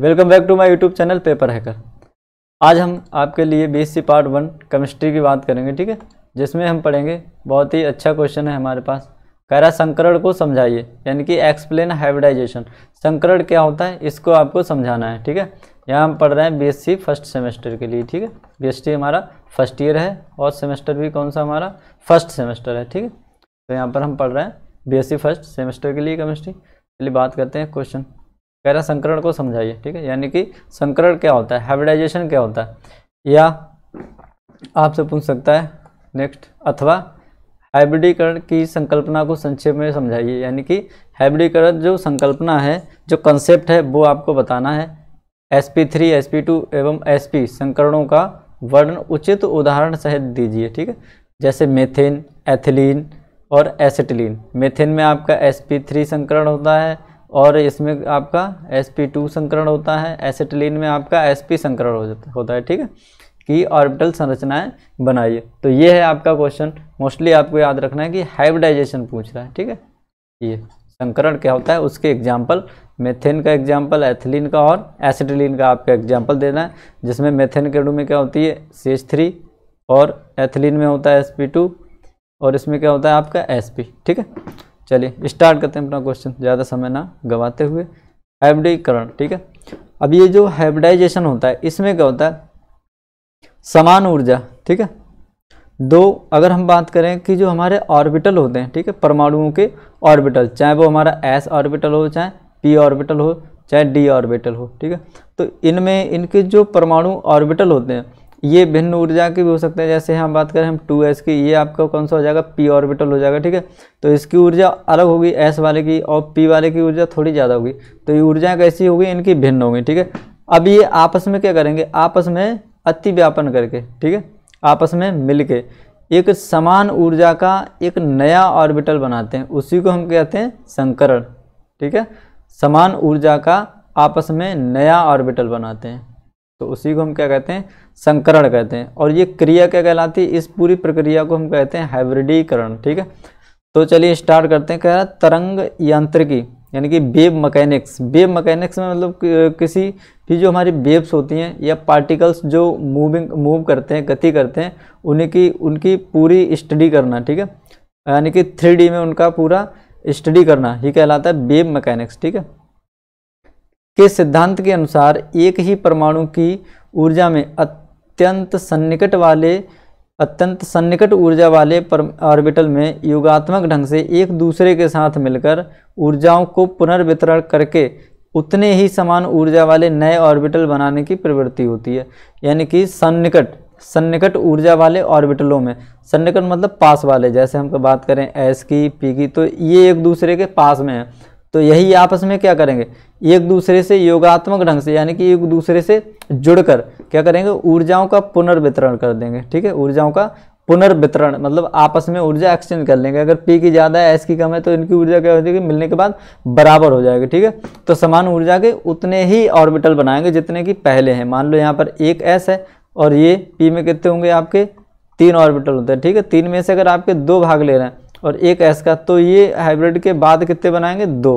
welcome back to my YouTube channel paper hacker आज हम आपके लिए बीएससी पार्ट वन केमिस्ट्री की बात करेंगे ठीक है जिसमें हम पढ़ेंगे बहुत ही अच्छा क्वेश्चन है हमारे पास कह रहा संकरण को समझाइए यानी कि एक्सप्लेन हाइब्रिडाइजेशन संकरण क्या होता है इसको आपको समझाना है ठीक है यहाँ हम पढ़ रहे हैं बी फर्स्ट सेमेस्टर के लिए ठीक है बी हमारा फर्स्ट ईयर है और सेमेस्टर भी कौन सा हमारा फर्स्ट सेमेस्टर है ठीक है तो यहाँ पर हम पढ़ रहे हैं बी फर्स्ट सेमेस्टर के लिए केमिस्ट्री चलिए बात करते हैं क्वेश्चन कह रहा संकरण को समझाइए ठीक है यानी कि संकरण क्या होता है हाइब्रिडाइजेशन क्या होता है या आपसे पूछ सकता है नेक्स्ट अथवा हाइब्रिडीकरण की संकल्पना को संक्षेप में समझाइए यानी कि हाइब्रिडीकरण जो संकल्पना है जो कंसेप्ट है वो आपको बताना है S P three S P two एवं एस पी संकरणों का वर्णन उचित उदाहरण सहित दीजिए ठीक है जैसे मेथेन एथिलीन और एसिटिलीन मेथेन में आपका एस पी थ्री संकरण होता है और इसमें आपका एस पी टू संकरण होता है एसिटिलीन में आपका एस पी संकरण हो जाता होता है ठीक है कि ऑर्बिटल संरचनाएं बनाइए तो ये है आपका क्वेश्चन मोस्टली आपको याद रखना है कि हाइब्रिडाइजेशन पूछ रहा है ठीक है ये संकरण क्या होता है उसके एग्जाम्पल मेथेन का एग्जाम्पल एथिलीन का और एसिटिलीन का आपका एग्जाम्पल देना है जिसमें मेथेन के अणु में क्या होती है सी एच थ्री और एथिलीन में होता है एस पी टू और इसमें क्या होता है आपका एस पी ठीक है चलिए स्टार्ट करते हैं अपना क्वेश्चन ज़्यादा समय ना गंवाते हुए हाइब्रिडीकरण ठीक है अब ये जो हाइब्रिडाइजेशन होता है इसमें क्या होता है समान ऊर्जा ठीक है दो अगर हम बात करें कि जो हमारे ऑर्बिटल होते हैं ठीक है परमाणुओं के ऑर्बिटल चाहे वो हमारा एस ऑर्बिटल हो चाहे पी ऑर्बिटल हो चाहे डी ऑर्बिटल हो ठीक है तो इनमें इनके जो परमाणु ऑर्बिटल होते हैं ये भिन्न ऊर्जा की भी हो सकते हैं जैसे हम बात करें हम टू एस की ये आपका कौन सा हो जाएगा पी ऑर्बिटल हो जाएगा ठीक है तो इसकी ऊर्जा अलग होगी एस वाले की और पी वाले की ऊर्जा थोड़ी ज़्यादा होगी तो ये ऊर्जा कैसी होगी इनकी भिन्न होगी ठीक है अब ये आपस में क्या करेंगे आपस में अति व्यापन करके ठीक है आपस में मिल के एक समान ऊर्जा का एक नया ऑर्बिटल बनाते हैं उसी को हम कहते हैं संकरण ठीक है समान ऊर्जा का आपस में नया ऑर्बिटल बनाते हैं तो उसी को हम क्या कहते हैं संकरण कहते हैं और ये क्रिया क्या कहलाती है इस पूरी प्रक्रिया को हम कहते हैं हाइब्रिडीकरण ठीक है तो चलिए स्टार्ट करते हैं कह रहा है तरंग यांत्रिकी यानी कि वेब मकैनिक्स वेब मकैनिक्स में मतलब किसी भी जो हमारी वेब्स होती हैं या पार्टिकल्स जो मूविंग मूव करते हैं गति करते हैं उन्हीं की उनकी पूरी स्टडी करना ठीक है यानी कि थ्री में उनका पूरा स्टडी करना ये कहलाता है वेब मकैनिक्स ठीक है के सिद्धांत के अनुसार एक ही परमाणु की ऊर्जा में अत्यंत सन्निकट वाले अत्यंत सन्निकट ऊर्जा वाले पर ऑर्बिटल में युगात्मक ढंग से एक दूसरे के साथ मिलकर ऊर्जाओं को पुनर्वितरण करके उतने ही समान ऊर्जा वाले नए ऑर्बिटल बनाने की प्रवृत्ति होती है यानी कि सन्निकट सन्निकट ऊर्जा वाले ऑर्बिटलों में सन्निकट मतलब पास वाले जैसे हम बात करें एस की पी की तो ये एक दूसरे के पास में है तो यही आपस में क्या करेंगे एक दूसरे से योगात्मक ढंग से यानी कि एक दूसरे से जुड़कर क्या करेंगे ऊर्जाओं का पुनर्वितरण कर देंगे ठीक है ऊर्जाओं का पुनर्वितरण मतलब आपस में ऊर्जा एक्सचेंज कर लेंगे अगर पी की ज़्यादा है एस की कम है तो इनकी ऊर्जा क्या हो जाएगी मिलने के बाद बराबर हो जाएगी ठीक है तो समान ऊर्जा के उतने ही ऑर्बिटल बनाएंगे जितने कि पहले हैं मान लो यहाँ पर एक एस है और ये पी में कितने होंगे आपके तीन ऑर्बिटल होते हैं ठीक है तीन में से अगर आपके दो भाग ले रहे हैं और एक एस का तो ये हाइब्रिड के बाद कितने बनाएंगे दो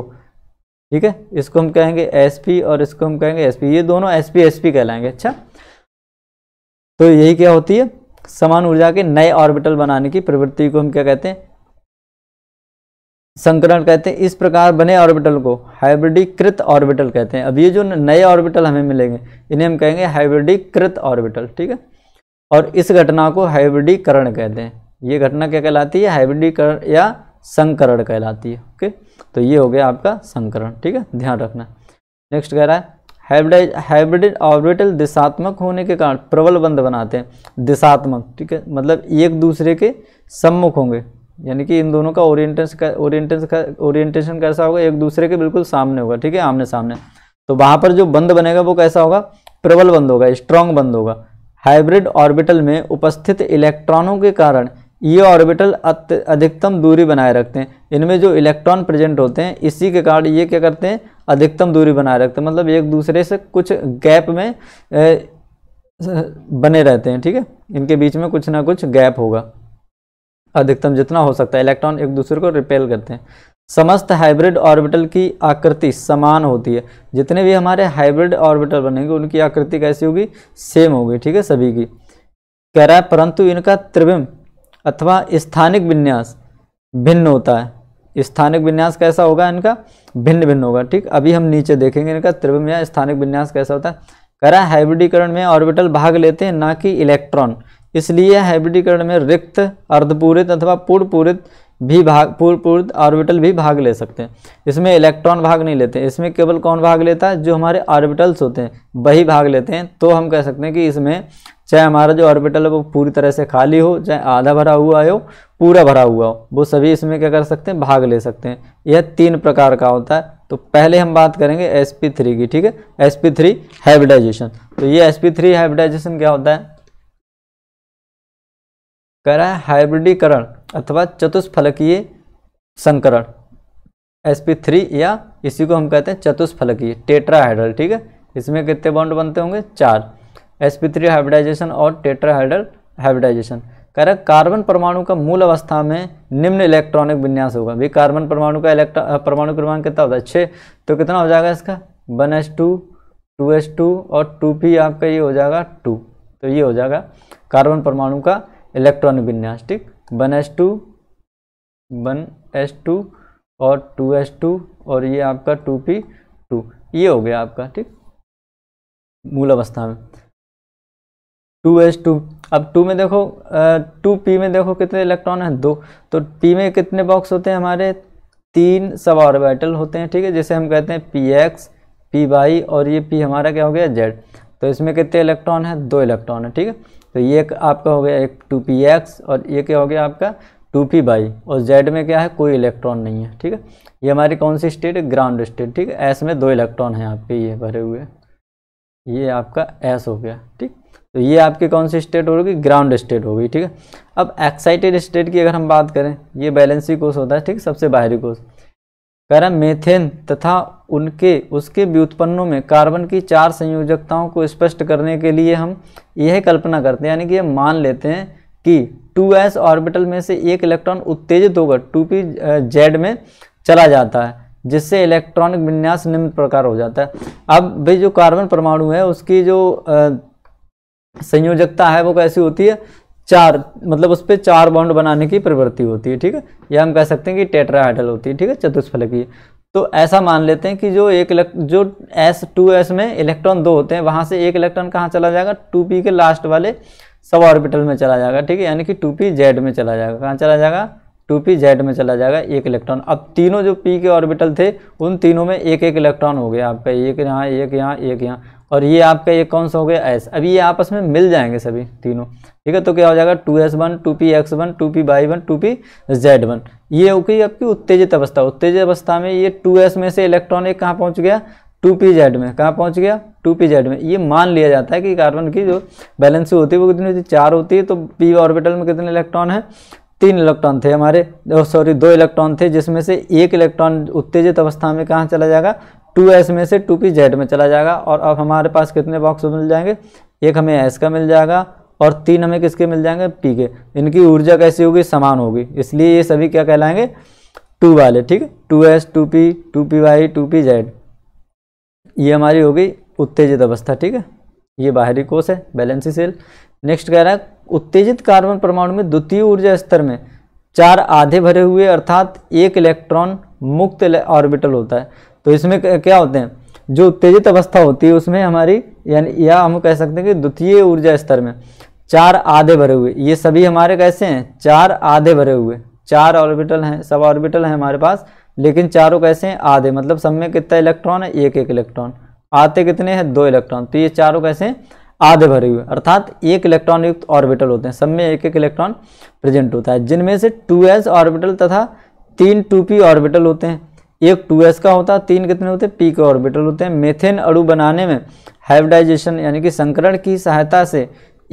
ठीक है इसको हम कहेंगे एस पी और इसको हम कहेंगे एस पी ये दोनों एस पी एस पी कहलाएंगे अच्छा तो यही क्या होती है समान ऊर्जा के नए ऑर्बिटल बनाने की प्रवृत्ति को हम क्या कहते हैं संकरण कहते हैं इस प्रकार बने ऑर्बिटल को हाइब्रिडीकृत ऑर्बिटल कहते हैं अब ये जो नए ऑर्बिटल हमें मिलेंगे इन्हें हम कहेंगे हाइब्रिडीकृत ऑर्बिटल ठीक है और इस घटना को हाइब्रिडीकरण कहते हैं ये घटना क्या कहलाती है हाइब्रिडीकरण या संकरण कहलाती है ओके तो ये हो गया आपका संकरण ठीक है ध्यान रखना नेक्स्ट कह रहा है हाइब्रिडाइज हाइब्रिड ऑर्बिटल दिशात्मक होने के कारण प्रबल बंध बनाते हैं दिशात्मक ठीक है मतलब एक दूसरे के सम्मुख होंगे यानी कि इन दोनों का ओरिएंटेशन का ओरिएंटेशन का ओरिएंटेशन कैसा होगा एक दूसरे के बिल्कुल सामने होगा ठीक है आमने सामने तो वहाँ पर जो बंद बनेगा वो कैसा होगा प्रबल बंद होगा स्ट्रांग बंद होगा हाइब्रिड ऑर्बिटल में उपस्थित इलेक्ट्रॉनों के कारण ये ऑर्बिटल अधिकतम दूरी बनाए रखते हैं इनमें जो इलेक्ट्रॉन प्रेजेंट होते हैं इसी के कारण ये क्या करते हैं अधिकतम दूरी बनाए रखते हैं मतलब एक दूसरे से कुछ गैप में बने रहते हैं ठीक है इनके बीच में कुछ ना कुछ गैप होगा अधिकतम जितना हो सकता है इलेक्ट्रॉन एक दूसरे को रिपेल करते हैं समस्त हाइब्रिड ऑर्बिटल की आकृति समान होती है जितने भी हमारे हाइब्रिड ऑर्बिटल बनेंगे उनकी आकृति कैसी होगी सेम होगी ठीक है सभी की कह रहा है परंतु इनका त्रिविम अथवा स्थानिक विन्यास भिन्न होता है स्थानिक विन्यास कैसा होगा इनका भिन्न भिन्न होगा ठीक अभी हम नीचे देखेंगे इनका या स्थानिक विन्यास कैसा होता है करा हाइब्रिडीकरण में ऑर्बिटल भाग लेते हैं ना कि इलेक्ट्रॉन इसलिए हाइब्रिडीकरण में रिक्त अर्धपूरित अथवा पूर्ण पूरित भी भाग पूर्व पूर्व ऑर्बिटल भी भाग ले सकते हैं इसमें इलेक्ट्रॉन भाग नहीं लेते इसमें केवल कौन भाग लेता है जो हमारे ऑर्बिटल्स होते हैं वही भाग लेते हैं तो हम कह सकते हैं कि इसमें चाहे हमारा जो ऑर्बिटल है वो पूरी तरह से खाली हो चाहे आधा भरा हुआ हो पूरा भरा हुआ हो वो सभी इसमें क्या कर सकते हैं भाग ले सकते हैं यह तीन प्रकार का होता है तो पहले हम बात करेंगे एस पी थ्री की ठीक है एस पी थ्री हाइब्रिडाइजेशन तो ये sp3 थ्री हाइब्रिडाइजेशन क्या होता है कह रहा है हाइब्रिडीकरण अथवा चतुष्फलकीय संकरण sp3 थ्री या इसी को हम कहते हैं चतुष्फलकीय टेट्राहाइड्रल ठीक है इसमें कितने बॉन्ड बनते होंगे चार एस पी थ्री हाइब्रिडाइजेशन और टेट्राहाइड्रल हाइब्रिडाइजेशन कह कार्बन परमाणु का मूल अवस्था में निम्न इलेक्ट्रॉनिक विन्यास होगा भाई कार्बन परमाणु का इलेक्ट्रॉ परमाणु क्रमांक कितना होता है छः तो कितना हो जाएगा इसका one S two two S two और टू पी आपका ये हो जाएगा टू तो ये हो जाएगा कार्बन परमाणु का इलेक्ट्रॉनिक विन्यास ठीक one S two one S two और टू एस टू और ये आपका टू पी टू ये हो गया आपका ठीक मूल अवस्था में टू एस टू अब टू में देखो टू पी में देखो कितने इलेक्ट्रॉन हैं दो तो पी में कितने बॉक्स होते हैं हमारे तीन सब ऑर्बिटल होते हैं ठीक है जैसे हम कहते हैं पी एक्स पी वाई और ये पी हमारा क्या हो गया जेड तो इसमें कितने इलेक्ट्रॉन है दो इलेक्ट्रॉन है ठीक है तो ये एक आपका हो गया एक टू पी एक्स और ये क्या हो गया आपका टू पी बाई और जेड में क्या है कोई इलेक्ट्रॉन नहीं है ठीक है ये हमारी कौन सी स्टेट है ग्राउंड स्टेट ठीक है एस में दो इलेक्ट्रॉन हैं आपके ये भरे हुए ये आपका एस हो गया ठीक तो ये आपकी कौन सी स्टेट होगी ग्राउंड स्टेट होगी ठीक है अब एक्साइटेड स्टेट की अगर हम बात करें ये बैलेंसी कोष होता है ठीक सबसे बाहरी कोष कह रहा मेथेन तथा उनके उसके व्युत्पन्नों में कार्बन की चार संयोजकताओं को स्पष्ट करने के लिए हम यह कल्पना करते हैं यानी कि हम मान लेते हैं कि 2s ऑर्बिटल में से एक इलेक्ट्रॉन उत्तेजित होकर 2p जेड में चला जाता है जिससे इलेक्ट्रॉनिक विन्यास निम्न प्रकार हो जाता है अब भाई जो कार्बन परमाणु है उसकी जो संयोजकता है वो कैसी होती है चार मतलब उस पर चार बाउंड बनाने की प्रवृत्ति होती है ठीक है या हम कह सकते हैं कि हाइडल होती है ठीक है चतुष्फलकीय तो ऐसा मान लेते हैं कि जो एक जो एस टू एस में इलेक्ट्रॉन दो होते हैं वहाँ से एक इलेक्ट्रॉन कहाँ चला जाएगा टू पी के लास्ट वाले सब ऑर्बिटल में चला जाएगा ठीक है यानी कि टू पी जेड में चला जाएगा कहाँ चला जाएगा टू पी जेड में चला जाएगा एक इलेक्ट्रॉन अब तीनों जो पी के ऑर्बिटल थे उन तीनों में एक एक इलेक्ट्रॉन हो गया आपका एक यहाँ एक यहाँ एक यहाँ और ये आपका ये कौन सा हो गया एस अभी ये आपस में मिल जाएंगे सभी तीनों ठीक है तो क्या हो जाएगा two S one two P x one two P by one two P Z one ये हो गई आपकी उत्तेजित अवस्था उत्तेजित अवस्था में ये टू एस में से इलेक्ट्रॉन एक कहाँ पहुँच गया टू पी जेड में कहाँ पहुँच गया टू पी जेड में ये मान लिया जाता है कि कार्बन की जो बैलेंसी होती है वो कितनी होती है चार होती है तो पी ऑर्बिटल में कितने इलेक्ट्रॉन है तीन इलेक्ट्रॉन थे हमारे सॉरी दो इलेक्ट्रॉन थे जिसमें से एक इलेक्ट्रॉन उत्तेजित अवस्था में कहाँ चला जाएगा टू एस में से टू पी जेड में चला जाएगा और अब हमारे पास कितने बॉक्स मिल जाएंगे एक हमें एस का मिल जाएगा और तीन हमें किसके मिल जाएंगे पी के इनकी ऊर्जा कैसी होगी समान होगी इसलिए ये सभी क्या कहलाएंगे टू वाले ठीक है two S two P two P Y two P Z ये हमारी होगी उत्तेजित अवस्था ठीक है ये बाहरी कोष है बैलेंसी सेल नेक्स्ट कह रहा है उत्तेजित कार्बन परमाणु में द्वितीय ऊर्जा स्तर में चार आधे भरे हुए अर्थात एक इलेक्ट्रॉन मुक्त ऑर्बिटल होता है तो इसमें क्या होते हैं जो उत्तेजित अवस्था होती है उसमें हमारी यानी या हम कह सकते हैं कि द्वितीय ऊर्जा स्तर में चार आधे भरे हुए ये सभी हमारे कैसे हैं चार आधे भरे हुए चार ऑर्बिटल हैं सब ऑर्बिटल हैं हमारे पास लेकिन चारों कैसे हैं आधे मतलब सब में कितना इलेक्ट्रॉन है एक एक इलेक्ट्रॉन आते कितने हैं दो इलेक्ट्रॉन तो ये चारों कैसे हैं आधे भरे हुए अर्थात एक इलेक्ट्रॉन युक्त ऑर्बिटल होते हैं सब में एक एक इलेक्ट्रॉन प्रेजेंट होता है जिनमें से टू एस ऑर्बिटल तथा तीन टू पी ऑर्बिटल होते हैं एक टू एस का होता है तीन कितने होते हैं पी के ऑर्बिटल होते हैं मेथेन अड़ु बनाने में हाइब्रिडाइजेशन यानी कि संकरण की सहायता से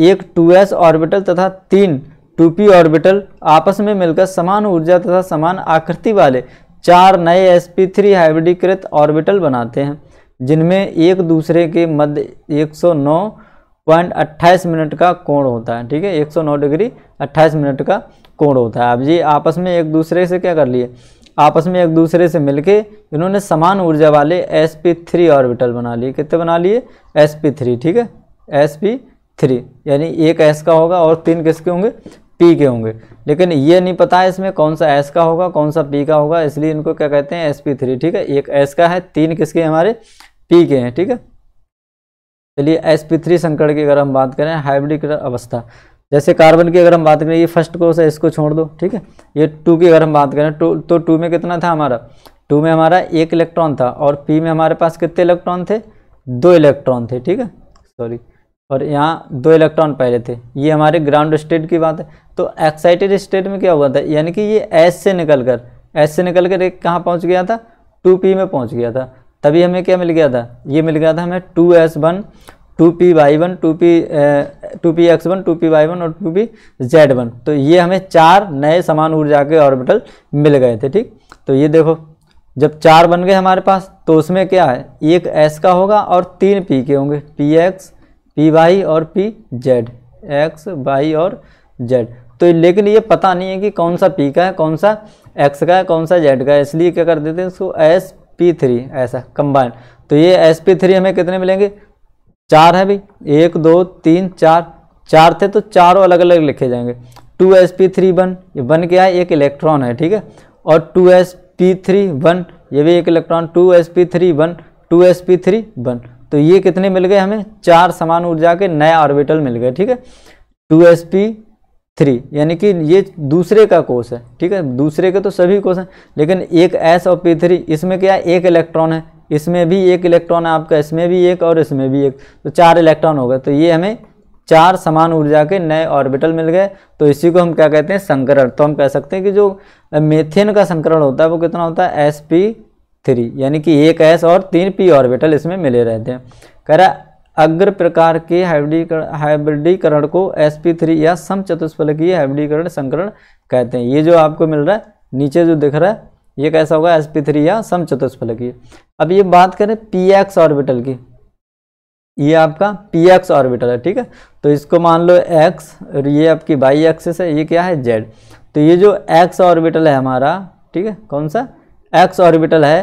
एक टू एस ऑर्बिटल तथा तीन टू पी ऑर्बिटल आपस में मिलकर समान ऊर्जा तथा समान आकृति वाले चार नए एस पी थ्री हाइब्रिडीकृत ऑर्बिटल बनाते हैं जिनमें एक दूसरे के मध्य 109.28 मिनट का कोण होता है ठीक है नौ डिग्री अट्ठाईस मिनट का कोण होता है अब ये आपस में एक दूसरे से क्या कर लिए आपस में एक दूसरे से मिलके इन्होंने समान ऊर्जा वाले एस पी थ्री ऑर्बिटल बना लिए कितने बना लिए एस पी थ्री ठीक है एस पी थ्री यानी एक एस का होगा और तीन किसके होंगे पी के होंगे लेकिन ये नहीं पता है इसमें कौन सा एस का होगा कौन सा पी का होगा इसलिए इनको क्या कहते हैं एस पी थ्री ठीक है एक एस का है तीन किसके हमारे पी के हैं ठीक है चलिए एस पी थ्री संकट की अगर हम बात करें हाइब्रिड अवस्था जैसे कार्बन की अगर हम बात करें ये फर्स्ट कोर्स है इसको छोड़ दो ठीक है ये टू की अगर हम बात करें टू तो टू में कितना था हमारा टू में हमारा एक इलेक्ट्रॉन था और पी में हमारे पास कितने इलेक्ट्रॉन थे दो इलेक्ट्रॉन थे ठीक है सॉरी और यहाँ दो इलेक्ट्रॉन पहले थे ये हमारे ग्राउंड स्टेट की बात है तो एक्साइटेड स्टेट में क्या हुआ था यानी कि ये एस से निकल कर एस से निकल कर एक कहाँ पहुँच गया था टू पी में पहुँच गया था तभी हमें क्या मिल गया था ये मिल गया था हमें two S one two P Y one two P two P x one two P Y one और टू पी जेड वन तो ये हमें चार नए समान ऊर्जा के ऑर्बिटल मिल गए थे ठीक तो ये देखो जब चार बन गए हमारे पास तो उसमें क्या है एक एस का होगा और तीन पी के होंगे पी एक्स पी वाई और पी जेड एक्स वाई और जेड तो लेकिन ये पता नहीं है कि कौन सा पी का है कौन सा एक्स का है कौन सा जेड का है इसलिए क्या कर देते हैं इसको एस पी थ्री ऐसा कंबाइन तो ये एस पी थ्री हमें कितने मिलेंगे चार है भाई एक दो तीन चार चार थे तो चारों अलग अलग लिखे जाएंगे two S P three one ये वन क्या है एक इलेक्ट्रॉन है ठीक है और two S P three one ये भी एक electron two S P three one two S P three one तो ये कितने मिल गए हमें चार समान ऊर्जा के नए ऑर्बिटल मिल गए ठीक है टू एस पी थ्री यानी कि ये दूसरे का कोष है ठीक है दूसरे के तो सभी कोष हैं लेकिन एक एस और पी थ्री इसमें क्या है एक इलेक्ट्रॉन है इसमें भी एक इलेक्ट्रॉन है आपका इसमें भी एक और इसमें भी एक तो चार इलेक्ट्रॉन हो गए तो ये हमें चार समान ऊर्जा के नए ऑर्बिटल मिल गए तो इसी को हम क्या कहते हैं संकरण तो हम कह सकते हैं कि जो मेथेन का संकरण होता है वो कितना होता है एस पी थ्री यानी कि एक एस और तीन पी ऑर्बिटल इसमें मिले रहते हैं कह रहा अग्र प्रकार के हाइब्रिडीकरण को एस पी थ्री या सम चतुष्फलकीय हाइब्रिडीकरण संकरण कहते हैं ये जो आपको मिल रहा है नीचे जो दिख रहा है ये कैसा होगा एस पी थ्री या सम चतुष्फलकीय अब ये बात करें पी एक्स ऑर्बिटल की ये आपका पी एक्स ऑर्बिटल है ठीक है तो इसको मान लो एक्स और ये आपकी बाई एक्सेस है ये क्या है जेड तो ये जो एक्स ऑर्बिटल है हमारा ठीक है कौन सा एक्स ऑर्बिटल है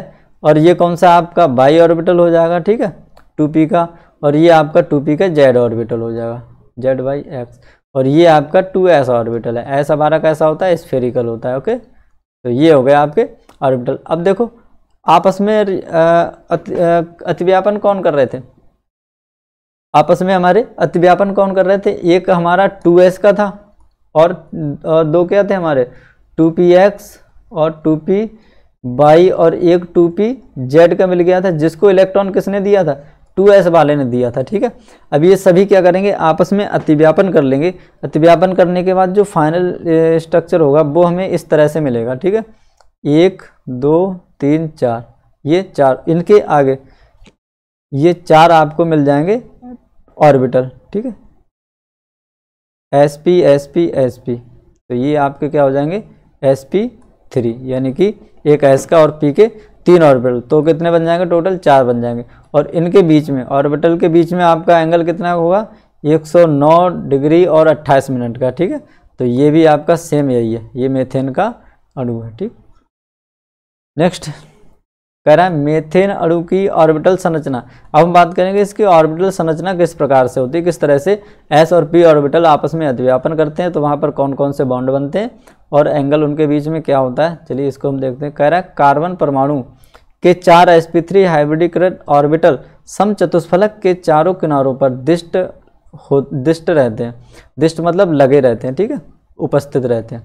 और ये कौन सा आपका बाई ऑर्बिटल हो जाएगा ठीक है टू पी का और ये आपका टू पी का जेड ऑर्बिटल हो जाएगा जेड बाई एक्स और ये आपका टू एस ऑर्बिटल है एस हमारा कैसा होता है स्फेरिकल होता है ओके तो ये हो गए आपके ऑर्बिटल अब देखो आपस में अतिव्यापन कौन कर रहे थे आपस में हमारे अतिव्यापन कौन कर रहे थे एक हमारा टू एस का था और दो क्या थे हमारे टू पी एक्स और टू पी बाई और एक टू पी जेड का मिल गया था जिसको इलेक्ट्रॉन किसने दिया था टू एस वाले ने दिया था ठीक है अब ये सभी क्या करेंगे आपस में अतिव्यापन कर लेंगे अतिव्यापन करने के बाद जो फाइनल स्ट्रक्चर होगा वो हमें इस तरह से मिलेगा ठीक है एक दो तीन चार ये चार इनके आगे ये चार आपको मिल जाएंगे ऑर्बिटल ठीक है S p s p s p तो ये आपके क्या हो जाएंगे एस पी थ्री यानी कि एक एस का और पी के तीन ऑर्बिटल तो कितने बन जाएंगे टोटल चार बन जाएंगे और इनके बीच में ऑर्बिटल के बीच में आपका एंगल कितना होगा 109 डिग्री और 28 मिनट का ठीक है तो ये भी आपका सेम यही है ये मेथेन का अणु है ठीक नेक्स्ट कह रहा है मेथेन अणु की ऑर्बिटल संरचना अब हम बात करेंगे इसकी ऑर्बिटल संरचना किस प्रकार से होती है किस तरह से एस और पी ऑर्बिटल आपस में अध्यापन करते हैं तो वहाँ पर कौन कौन से बाउंड बनते हैं और एंगल उनके बीच में क्या होता है चलिए इसको हम देखते हैं कह रहा है कार्बन परमाणु के चार एस पी थ्री हाइब्रिडीकृत ऑर्बिटल सम चतुष्फलक के चारों किनारों पर दिष्ट हो दिष्ट रहते हैं दिष्ट मतलब लगे रहते हैं ठीक है उपस्थित रहते हैं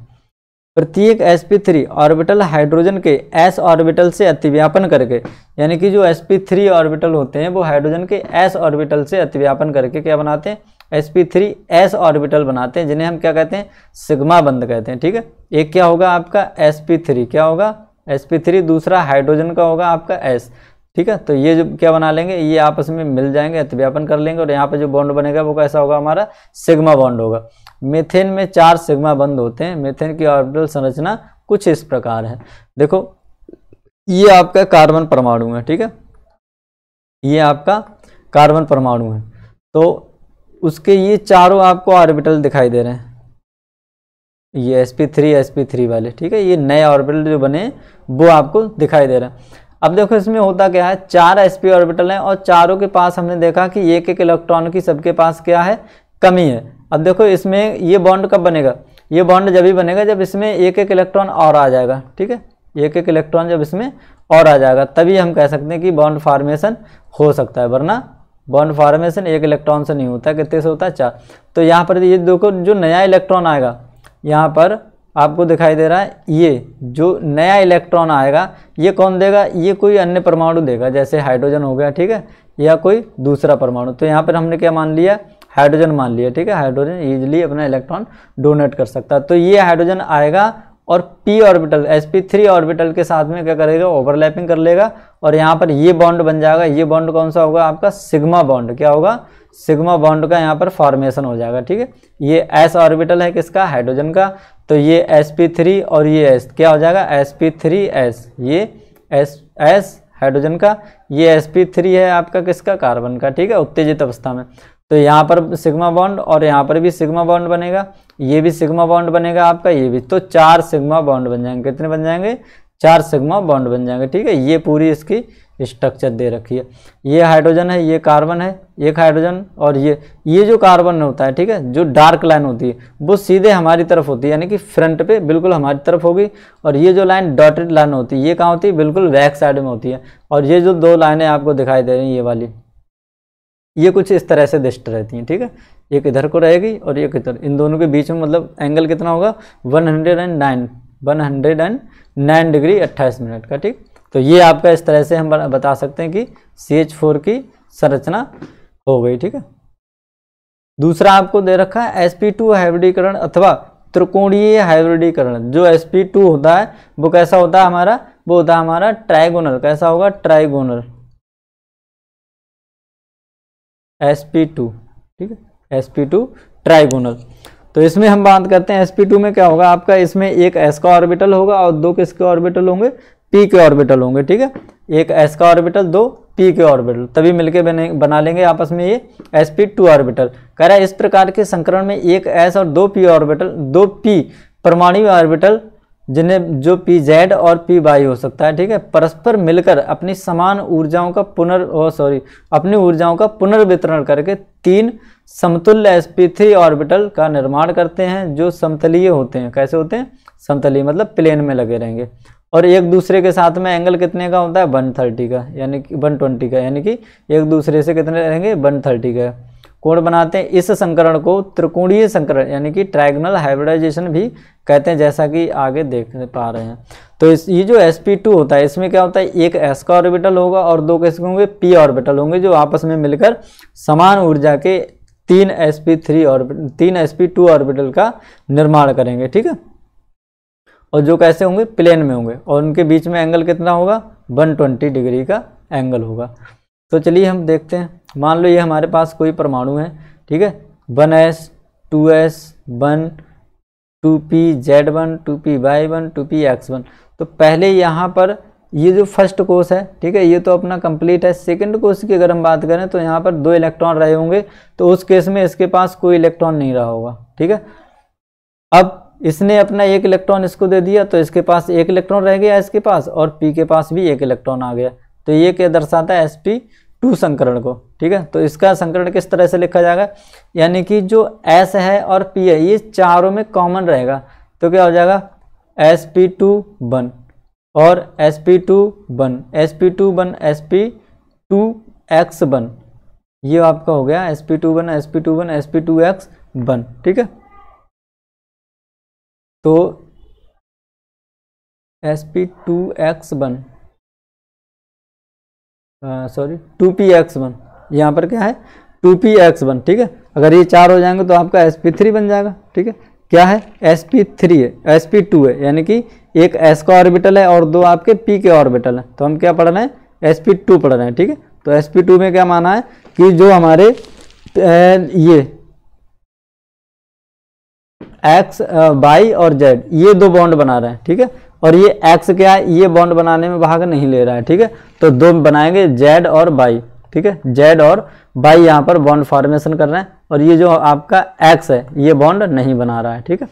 प्रत्येक s P three orbital hydrogen के एस ऑर्बिटल से अतिव्यापन करके यानी कि जो एस पी थ्री ऑर्बिटल होते हैं वो हाइड्रोजन के एस ऑर्बिटल से अतिव्यापन करके क्या बनाते हैं s P three s orbital बनाते हैं जिन्हें हम क्या कहते हैं सिग्मा बंद कहते हैं ठीक है एक क्या होगा आपका एस पी थ्री क्या होगा एस पी थ्री दूसरा हाइड्रोजन का होगा आपका एस ठीक है तो ये जो क्या बना लेंगे ये आपस में मिल जाएंगे अतिव्यापन कर लेंगे और यहाँ पे जो बॉन्ड बनेगा वो कैसा होगा हमारा सिग्मा बॉन्ड होगा मेथेन में चार सिग्मा बंद होते हैं मेथेन की ऑर्बिटल संरचना कुछ इस प्रकार है देखो ये आपका कार्बन परमाणु है ठीक है ये आपका कार्बन परमाणु है तो उसके ये चारों आपको ऑर्बिटल दिखाई दे रहे हैं ये s P three S P three वाले ठीक है ये नए ऑर्बिटल जो बने वो आपको दिखाई दे रहा है अब देखो इसमें होता क्या है चार एस पी ऑर्बिटल हैं और चारों के पास हमने देखा कि एक एक इलेक्ट्रॉन की सबके पास क्या है कमी है अब देखो इसमें ये बॉन्ड कब बनेगा ये बॉन्ड जब भी बनेगा जब इसमें एक एक इलेक्ट्रॉन और आ जाएगा ठीक है एक एक इलेक्ट्रॉन जब इसमें और आ जाएगा तभी हम कह सकते हैं कि बॉन्ड फार्मेशन हो सकता है वरना बॉन्ड फार्मेशन एक इलेक्ट्रॉन से नहीं होता कितने से होता है चार तो यहाँ पर ये देखो जो नया इलेक्ट्रॉन आएगा यहाँ पर आपको दिखाई दे रहा है ये जो नया इलेक्ट्रॉन आएगा ये कौन देगा ये कोई अन्य परमाणु देगा जैसे हाइड्रोजन हो गया ठीक है या कोई दूसरा परमाणु तो यहाँ पर हमने क्या मान लिया हाइड्रोजन मान लिया ठीक है हाइड्रोजन ईजिली अपना इलेक्ट्रॉन डोनेट कर सकता है तो ये हाइड्रोजन आएगा और पी ऑर्बिटल थ्री ऑर्बिटल के साथ में क्या करेगा ओवरलैपिंग कर लेगा और यहाँ पर ये बॉन्ड बन जाएगा ये बॉन्ड कौन सा होगा आपका सिग्मा बॉन्ड क्या होगा सिग्मा बॉन्ड का यहाँ पर फॉर्मेशन हो जाएगा ठीक है ये एस ऑर्बिटल है किसका हाइड्रोजन का तो ये एस पी थ्री और ये एस क्या हो जाएगा एस पी थ्री एस ये एस एस हाइड्रोजन का ये एस पी थ्री है आपका किसका कार्बन का ठीक है उत्तेजित अवस्था में तो यहाँ पर सिग्मा बॉन्ड और यहाँ पर भी सिग्मा बॉन्ड बनेगा ये भी सिग्मा बॉन्ड बनेगा आपका ये भी तो चार सिग्मा बॉन्ड बन जाएंगे कितने बन जाएंगे चार सिग्मा बॉन्ड बन जाएंगे ठीक है ये पूरी इसकी स्ट्रक्चर दे रखी है ये हाइड्रोजन है ये कार्बन है एक हाइड्रोजन और ये ये जो कार्बन होता है ठीक है जो डार्क लाइन होती है वो सीधे हमारी तरफ होती है यानी कि फ्रंट पे बिल्कुल हमारी तरफ होगी और ये जो लाइन डॉटेड लाइन होती है ये कहाँ होती है बिल्कुल बैक साइड में होती है और ये जो दो लाइनें आपको दिखाई दे रही हैं ये वाली ये कुछ इस तरह से दृष्ट रहती हैं ठीक है एक इधर को रहेगी और एक इधर इन दोनों के बीच में मतलब एंगल कितना होगा एंड नाइन डिग्री अट्ठाईस मिनट का ठीक तो ये आपका इस तरह से हम बता सकते हैं कि सी एच फोर की संरचना हो गई ठीक है दूसरा आपको दे रखा है एस पी टू हाइब्रिडीकरण अथवा त्रिकोणीय हाइब्रिडीकरण जो एस पी टू होता है वो कैसा होता है हमारा वो होता है हमारा ट्राइगोनल कैसा होगा ट्राइगोनल एस पी टू ठीक है एस पी टू ट्राइगोनल तो इसमें हम बात करते हैं sp2 में क्या होगा आपका इसमें एक s का ऑर्बिटल होगा और दो किसके ऑर्बिटल होंगे पी के ऑर्बिटल होंगे ठीक है एक एस का ऑर्बिटल दो पी के ऑर्बिटल तभी मिलके बने बना लेंगे आपस में ये एस पी टू ऑर्बिटल कह रहा है इस प्रकार के संकरण में एक एस और दो पी ऑर्बिटल दो पी परमाणु ऑर्बिटल जिन्हें जो पी जेड और पी वाई हो सकता है ठीक है परस्पर मिलकर अपनी समान ऊर्जाओं का पुनर् सॉरी अपनी ऊर्जाओं का पुनर्वितरण करके तीन समतुल्य एस पी थ्री ऑर्बिटल का निर्माण करते हैं जो समतलीय होते हैं कैसे होते हैं समतलीय मतलब प्लेन में लगे रहेंगे और एक दूसरे के साथ में एंगल कितने का होता है वन थर्टी का यानी कि वन ट्वेंटी का यानी कि एक दूसरे से कितने रहेंगे वन थर्टी का कोण बनाते हैं इस संकरण को त्रिकोणीय संकरण यानी कि ट्राइगनल हाइब्रिडाइजेशन भी कहते हैं जैसा कि आगे देख पा रहे हैं तो इस ये जो sp2 होता है इसमें क्या होता है एक s का ऑर्बिटल होगा और दो कैसे होंगे p ऑर्बिटल होंगे जो आपस में मिलकर समान ऊर्जा के तीन sp3 ऑर्बिटल तीन sp2 ऑर्बिटल का निर्माण करेंगे ठीक है और जो कैसे होंगे प्लेन में होंगे और उनके बीच में एंगल कितना होगा 120 डिग्री का एंगल होगा तो चलिए हम देखते हैं मान लो ये हमारे पास कोई परमाणु है ठीक है one S two S one two P Z one two P Y one two P x one तो पहले यहाँ पर ये जो फर्स्ट कोर्स है ठीक है ये तो अपना कंप्लीट है सेकंड कोर्स की अगर हम बात करें तो यहाँ पर दो इलेक्ट्रॉन रहे होंगे तो उस केस में इसके पास कोई इलेक्ट्रॉन नहीं रहा होगा ठीक है अब इसने अपना एक इलेक्ट्रॉन इसको दे दिया तो इसके पास एक इलेक्ट्रॉन रह गया इसके पास और पी के पास भी एक इलेक्ट्रॉन आ गया तो ये क्या दर्शाता है एस पी टू संकरण को ठीक है तो इसका संकरण किस तरह से लिखा जाएगा यानी कि जो एस है और पी है ये चारों में कॉमन रहेगा तो क्या हो जाएगा एस पी टू वन और s P two one s P two one s P two x one ये आपका हो गया s P two one s P two one s P two x one ठीक है तो s P two x one sorry two P x one यहाँ पर क्या है टू पी एक्स वन ठीक है अगर ये चार हो जाएंगे तो आपका एस पी थ्री बन जाएगा ठीक है क्या है एस पी थ्री है एस पी टू है यानी कि एक एस का ऑर्बिटल है और दो आपके पी के ऑर्बिटल हैं तो हम क्या पढ़ रहे हैं एस पी टू पढ़ रहे हैं ठीक है तो एस पी टू में क्या माना है कि जो हमारे ये एक्स बाई और जेड ये दो बॉन्ड बना रहे हैं ठीक है और ये एक्स क्या है ये बॉन्ड बनाने में भाग नहीं ले रहा है ठीक है तो दो बनाएंगे जेड और बाई ठीक है जेड और बाई यहाँ पर बॉन्ड फॉर्मेशन कर रहे हैं और ये जो आपका एक्स है ये बॉन्ड नहीं बना रहा है ठीक है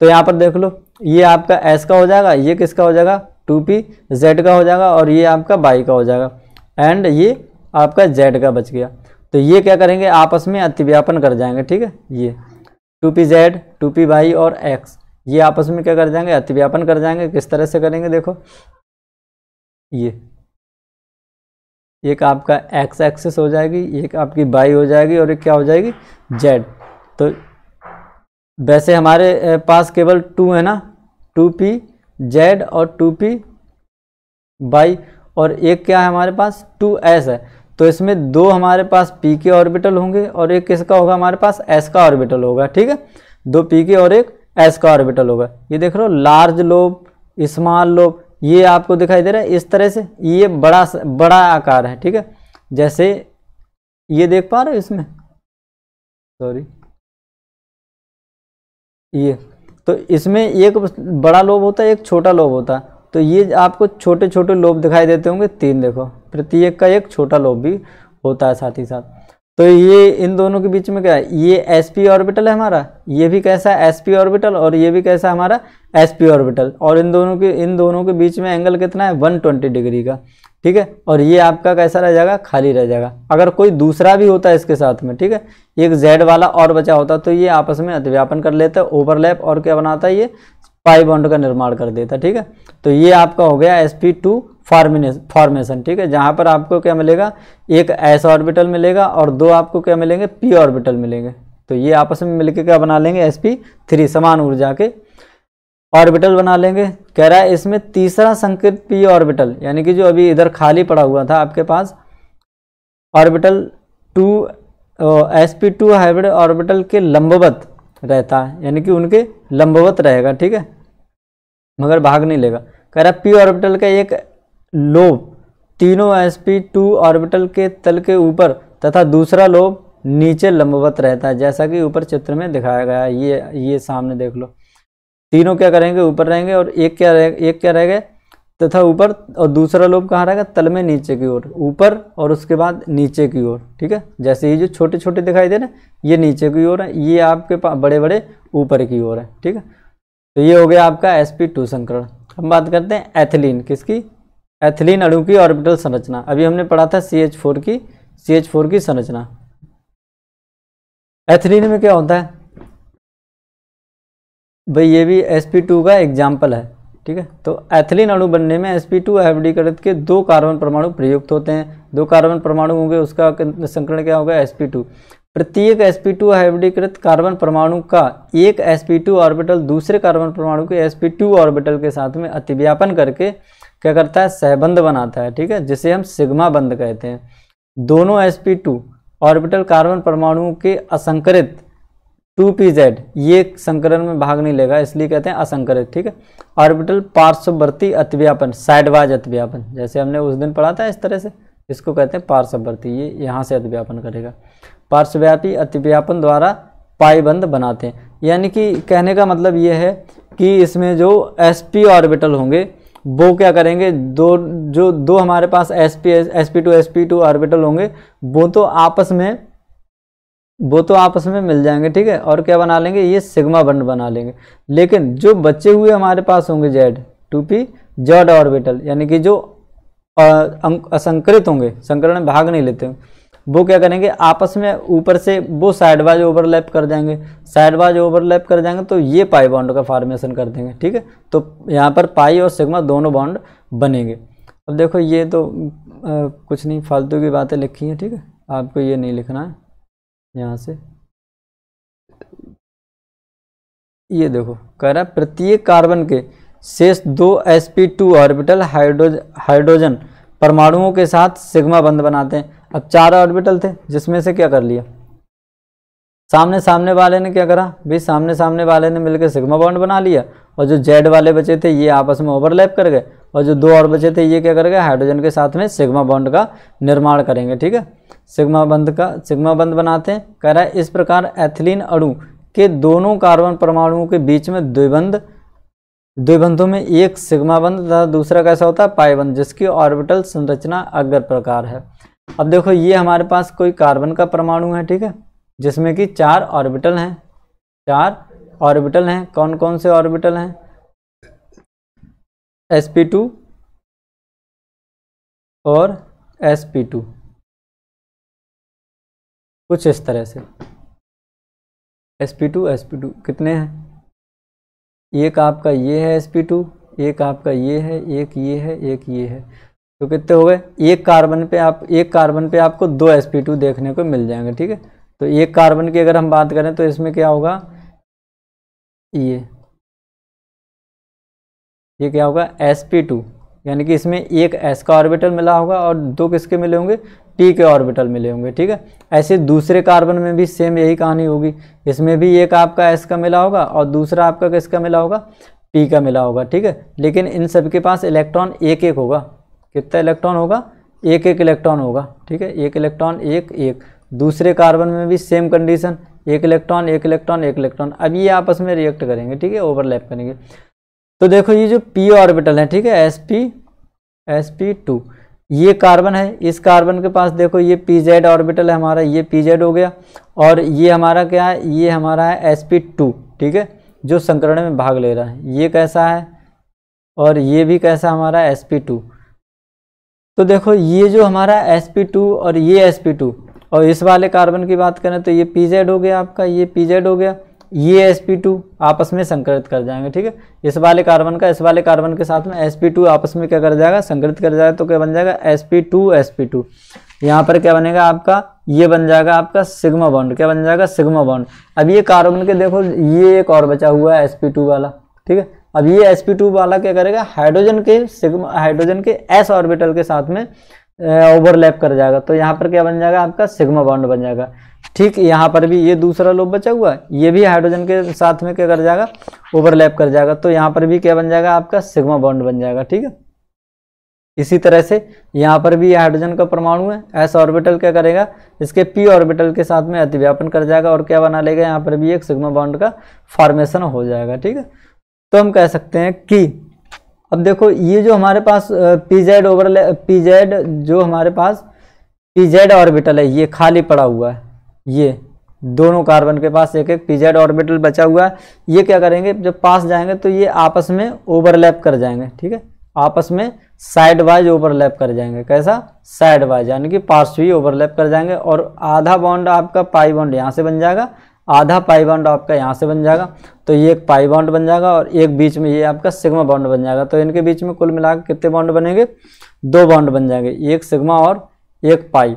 तो यहाँ पर देख लो ये आपका एस का हो जाएगा ये किसका हो जाएगा टू पी जेड का हो जाएगा और ये आपका बाई का हो जाएगा एंड ये आपका जेड का बच गया तो ये क्या करेंगे आपस में अतिव्यापन कर जाएंगे ठीक है ये two P z two P Y और एक्स ये आपस में क्या कर जाएंगे अतिव्यापन कर जाएंगे किस तरह से करेंगे देखो ये एक आपका एक्स एक्सेस हो जाएगी एक आपकी बाई हो जाएगी और एक क्या हो जाएगी जेड तो वैसे हमारे पास केवल टू है ना टू पी जेड और टू पी बाई और एक क्या है हमारे पास टू एस है तो इसमें दो हमारे पास पी के ऑर्बिटल होंगे और एक किसका होगा हमारे पास एस का ऑर्बिटल होगा ठीक है दो पी के और एक एस का ऑर्बिटल होगा ये देख लो लार्ज लोब स्मॉल लोब ये आपको दिखाई दे रहा है इस तरह से ये बड़ा बड़ा आकार है ठीक है जैसे ये देख पा रहे हो इसमें सॉरी ये तो इसमें एक बड़ा लोब होता है एक छोटा लोब होता है तो ये आपको छोटे छोटे लोब दिखाई देते होंगे तीन देखो प्रत्येक का एक छोटा लोब भी होता है साथ ही साथ तो ये इन दोनों के बीच में क्या है ये एस पी ऑर्बिटल है हमारा ये भी कैसा है एस पी ऑर्बिटल और ये भी कैसा है हमारा एस पी ऑर्बिटल और इन दोनों के इन दोनों के बीच में एंगल कितना है 120 डिग्री का ठीक है और ये आपका कैसा रह जाएगा खाली रह जाएगा अगर कोई दूसरा भी होता है इसके साथ में ठीक है एक जेड वाला और बचा होता तो ये आपस में अध्यापन कर लेता है ओवरलैप और क्या बनाता है ये पाई बॉन्ड का निर्माण कर देता ठीक है तो ये आपका हो गया एस पी टू फॉर्मेशन ठीक है जहाँ पर आपको क्या मिलेगा एक एस ऑर्बिटल मिलेगा और दो आपको क्या मिलेंगे पी ऑर्बिटल मिलेंगे तो ये आपस में मिलकर क्या बना लेंगे एस पी थ्री समान ऊर्जा के ऑर्बिटल बना लेंगे कह रहा है इसमें तीसरा संकेत पी ऑर्बिटल यानी कि जो अभी इधर खाली पड़ा हुआ था आपके पास orbital two S P two hybrid orbital के लंबवत रहता है यानी कि उनके लंबवत रहेगा ठीक है मगर भाग नहीं लेगा कह रहा पी ऑर्बिटल का एक लोब तीनों एस पी टू ऑर्बिटल के तल के ऊपर तथा दूसरा लोब नीचे लंबवत रहता है जैसा कि ऊपर चित्र में दिखाया गया है ये ये सामने देख लो तीनों क्या करेंगे ऊपर रहेंगे और एक क्या रहे एक क्या रहेगा तथा ऊपर और दूसरा लोब कहाँ रहेगा तल में नीचे की ओर ऊपर और उसके बाद नीचे की ओर ठीक है जैसे ये जो छोटे छोटे दिखाई दे रहे हैं ये नीचे की ओर है ये आपके पास बड़े बड़े ऊपर की ओर है ठीक है तो ये हो गया आपका एस पी टू संकरण हम बात करते हैं एथिलीन किसकी एथिलीन अड़ू की ऑर्बिटल संरचना अभी हमने पढ़ा था सी एच फोर की सी एच फोर की संरचना एथिलीन में क्या होता है भाई ये भी एस पी टू का एग्जाम्पल है ठीक है तो एथिलीन अणु बनने में sp2 पी टू हाइब्रिडीकृत के दो कार्बन परमाणु प्रयुक्त होते हैं दो कार्बन परमाणु होंगे उसका संकरण क्या होगा sp2 टू प्रत्येक sp2 पी टू कार्बन परमाणु का एक sp2 टू ऑर्बिटल दूसरे कार्बन परमाणु के sp2 टू ऑर्बिटल के साथ में अतिव्यापन करके क्या करता है सहबंध बनाता है ठीक है जिसे हम सिग्मा बंद कहते हैं दोनों एस टू ऑर्बिटल कार्बन परमाणुओं के असंकरित टू पी जेड ये संकरण में भाग नहीं लेगा इसलिए कहते हैं असंकरित ठीक है ऑर्बिटल पार्श्ववर्ती अतिव्यापन साइडवाइज अतिव्यापन जैसे हमने उस दिन पढ़ा था इस तरह से इसको कहते हैं पार्श्ववर्ती ये यहाँ से अतिव्यापन करेगा पार्श्वव्यापी अतिव्यापन द्वारा पाईबंद बनाते हैं यानी कि कहने का मतलब ये है कि इसमें जो एस पी ऑर्बिटल होंगे वो क्या करेंगे दो जो दो हमारे पास s p s P two S P two orbital होंगे वो तो आपस में वो तो आपस में मिल जाएंगे ठीक है और क्या बना लेंगे ये सिग्मा बंड बना लेंगे लेकिन जो बचे हुए हमारे पास होंगे z two P z orbital यानी कि जो अं, असंकृत होंगे संकरण में भाग नहीं लेते होंगे वो क्या करेंगे आपस में ऊपर से वो साइड वाइज ओवरलैप कर जाएंगे साइड वाइज ओवरलैप कर जाएंगे तो ये पाई बॉन्ड का फॉर्मेशन कर देंगे ठीक है तो यहाँ पर पाई और सिग्मा दोनों बॉन्ड बनेंगे अब देखो ये तो आ, कुछ नहीं फालतू की बातें लिखी हैं ठीक है आपको ये नहीं लिखना है यहाँ से ये देखो कह रहा है प्रत्येक कार्बन के शेष दो sp2 ऑर्बिटल हाइड्रोज हाइड्रोजन परमाणुओं के साथ सिग्मा बंद बनाते हैं अब चार ऑर्बिटल थे जिसमें से क्या कर लिया सामने सामने वाले ने क्या करा भाई सामने सामने वाले ने मिलकर सिग्मा बॉन्ड बना लिया और जो जेड वाले बचे थे ये आपस में ओवरलैप कर गए और जो दो और बचे थे ये क्या कर गए हाइड्रोजन के साथ में सिग्मा बॉन्ड का निर्माण करेंगे ठीक है सिग्मा बंद का सिग्मा बंद बनाते हैं कह रहा है इस प्रकार एथिलीन अणु के दोनों कार्बन परमाणुओं के बीच में द्विबंध द्विबंधों में एक सिग्मा बंद तथा दूसरा कैसा होता है पाईबंध जिसकी ऑर्बिटल संरचना अग्र प्रकार है अब देखो ये हमारे पास कोई कार्बन का परमाणु है ठीक है जिसमें कि चार ऑर्बिटल हैं चार ऑर्बिटल हैं कौन कौन से ऑर्बिटल हैं sp2 और sp2 कुछ इस तरह से s P two S P two कितने हैं एक आपका ये है एस पी टू एक आपका ये है एक ये है एक ये है तो कितने हो गए एक कार्बन पे आप एक कार्बन पे आपको दो एस पी टू देखने को मिल जाएंगे ठीक है तो एक कार्बन की अगर हम बात करें तो इसमें क्या होगा ये ये क्या होगा एस पी टू यानी कि इसमें एक एस का ऑर्बिटल मिला होगा और दो किसके मिले होंगे पी के ऑर्बिटल मिले होंगे ठीक है ऐसे दूसरे कार्बन में भी सेम यही कहानी होगी इसमें भी एक आपका एस का मिला होगा और दूसरा आपका किसका मिला होगा पी का मिला होगा ठीक है लेकिन इन सब के पास इलेक्ट्रॉन एक एक होगा कितना इलेक्ट्रॉन होगा एक एक इलेक्ट्रॉन होगा ठीक है एक इलेक्ट्रॉन एक एक दूसरे कार्बन में भी सेम कंडीशन एक इलेक्ट्रॉन एक इलेक्ट्रॉन एक इलेक्ट्रॉन अब ये आपस में रिएक्ट करेंगे ठीक है ओवरलैप करेंगे तो देखो ये जो पी ऑर्बिटल है ठीक है S p s P two ये कार्बन है इस कार्बन के पास देखो ये पी जेड ऑर्बिटल है हमारा ये पी जेड हो गया और ये हमारा क्या है ये हमारा है एस पी टू ठीक है जो संकरण में भाग ले रहा है ये कैसा है और ये भी कैसा हमारा एस पी टू तो देखो ये जो हमारा एस पी टू और ये एस पी टू और इस वाले कार्बन की बात करें तो ये पी जेड हो गया आपका ये पी जेड हो गया ये एस पी टू आपस में संकृत कर जाएंगे ठीक है इस वाले कार्बन का इस वाले कार्बन के साथ में एस पी टू आपस में क्या कर जाएगा संकृत कर जाएगा तो क्या बन जाएगा s P two S P two यहाँ पर क्या बनेगा आपका ये बन जाएगा आपका सिग्मा बॉन्ड क्या बन जाएगा सिग्मा बॉन्ड अब ये कार्बन के देखो ये एक और बचा हुआ है एस पी टू वाला ठीक है अब ये एस पी टू वाला क्या करेगा हाइड्रोजन के सिग्मा हाइड्रोजन के एस ऑर्बिटल के साथ में ओवरलैप कर जाएगा तो यहाँ पर क्या बन जाएगा आपका सिग्मा बॉन्ड बन जाएगा ठीक यहाँ पर भी ये दूसरा लोब बचा हुआ है ये भी हाइड्रोजन के साथ में क्या कर जाएगा ओवरलैप कर जाएगा तो यहाँ पर भी क्या बन जाएगा आपका सिग्मा बॉन्ड बन जाएगा ठीक है इसी तरह से यहाँ पर भी हाइड्रोजन का परमाणु है एस ऑर्बिटल क्या करेगा इसके पी ऑर्बिटल के साथ में अतिव्यापन कर जाएगा और क्या बना लेगा यहाँ पर भी एक सिग्मा बॉन्ड का फॉर्मेशन हो जाएगा ठीक है तो हम कह सकते हैं कि अब देखो ये जो हमारे पास p z overlap p z जो हमारे पास पी जेड ऑर्बिटल है ये खाली पड़ा हुआ है ये दोनों कार्बन के पास एक एक पीजेड ऑर्बिटल बचा हुआ है ये क्या करेंगे जब पास जाएंगे तो ये आपस में ओवरलैप कर जाएंगे ठीक है आपस में साइड वाइज ओवरलैप कर जाएंगे कैसा साइड वाइज यानी कि पार्श्वी ओवरलैप कर जाएंगे और आधा बॉन्ड आपका पाई बॉन्ड यहाँ से बन जाएगा आधा पाई बॉन्ड आपका यहाँ से बन जाएगा तो ये एक पाई बॉन्ड बन जाएगा और एक बीच में ये आपका सिग्मा बॉन्ड बन जाएगा तो इनके बीच में कुल मिलाकर कितने बॉन्ड बनेंगे दो बॉन्ड बन जाएंगे एक सिग्मा और एक पाई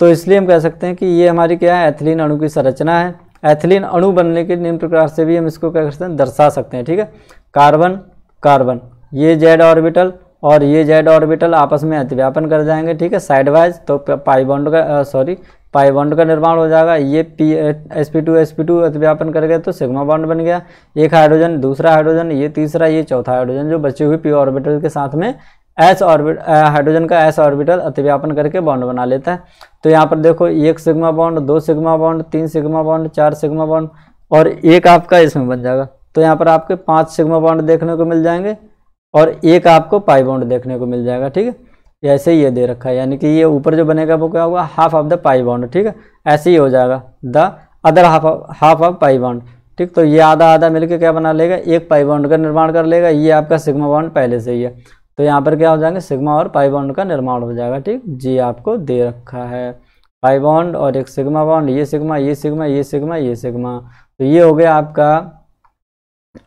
तो इसलिए हम कह सकते हैं कि ये हमारी क्या है एथिलीन अणु की संरचना है एथिलीन अणु बनने के निम्न प्रकार से भी हम इसको क्या करते हैं दर्शा सकते हैं ठीक है कार्बन कार्बन ये जेड ऑर्बिटल और ये जेड ऑर्बिटल आपस में अतिव्यापन कर जाएंगे ठीक है साइड वाइज तो पाईबॉन्ड का सॉरी पाई बॉन्ड का निर्माण हो जाएगा ये p s P two S P two अतिव्यापन कर गया तो सिग्मा बॉन्ड बन गया एक हाइड्रोजन दूसरा हाइड्रोजन ये तीसरा ये चौथा हाइड्रोजन जो बचे हुए पी ऑर्बिटल के साथ में एस ऑर्बिट हाइड्रोजन का एस ऑर्बिटल अतिव्यापन करके बॉन्ड बना लेता है तो यहाँ पर देखो एक सिग्मा बॉन्ड दो सिग्मा बॉन्ड तीन सिग्मा बॉन्ड चार सिग्मा बॉन्ड और एक आपका इसमें बन जाएगा तो यहाँ पर आपके पाँच सिग्मा बॉन्ड देखने को मिल जाएंगे और एक आपको पाई बॉन्ड देखने को मिल जाएगा ठीक है ऐसे ही ये दे रखा है यानी कि ये ऊपर जो बनेगा वो क्या होगा half of the pi bond ठीक है ऐसे ही हो जाएगा the other half half of pi bond ठीक तो ये आधा आधा मिलके क्या बना लेगा एक पाई बॉन्ड का निर्माण कर लेगा ये आपका सिग्मा बॉन्ड पहले से ही है तो यहाँ पर क्या हो जाएंगे सिग्मा और पाई बॉन्ड का निर्माण हो जाएगा ठीक जी आपको दे रखा है पाई बॉन्ड और एक सिग्मा बॉन्ड ये सिग्मा ये सिग्मा ये सिग्मा ये सिग्मा तो ये हो गया आपका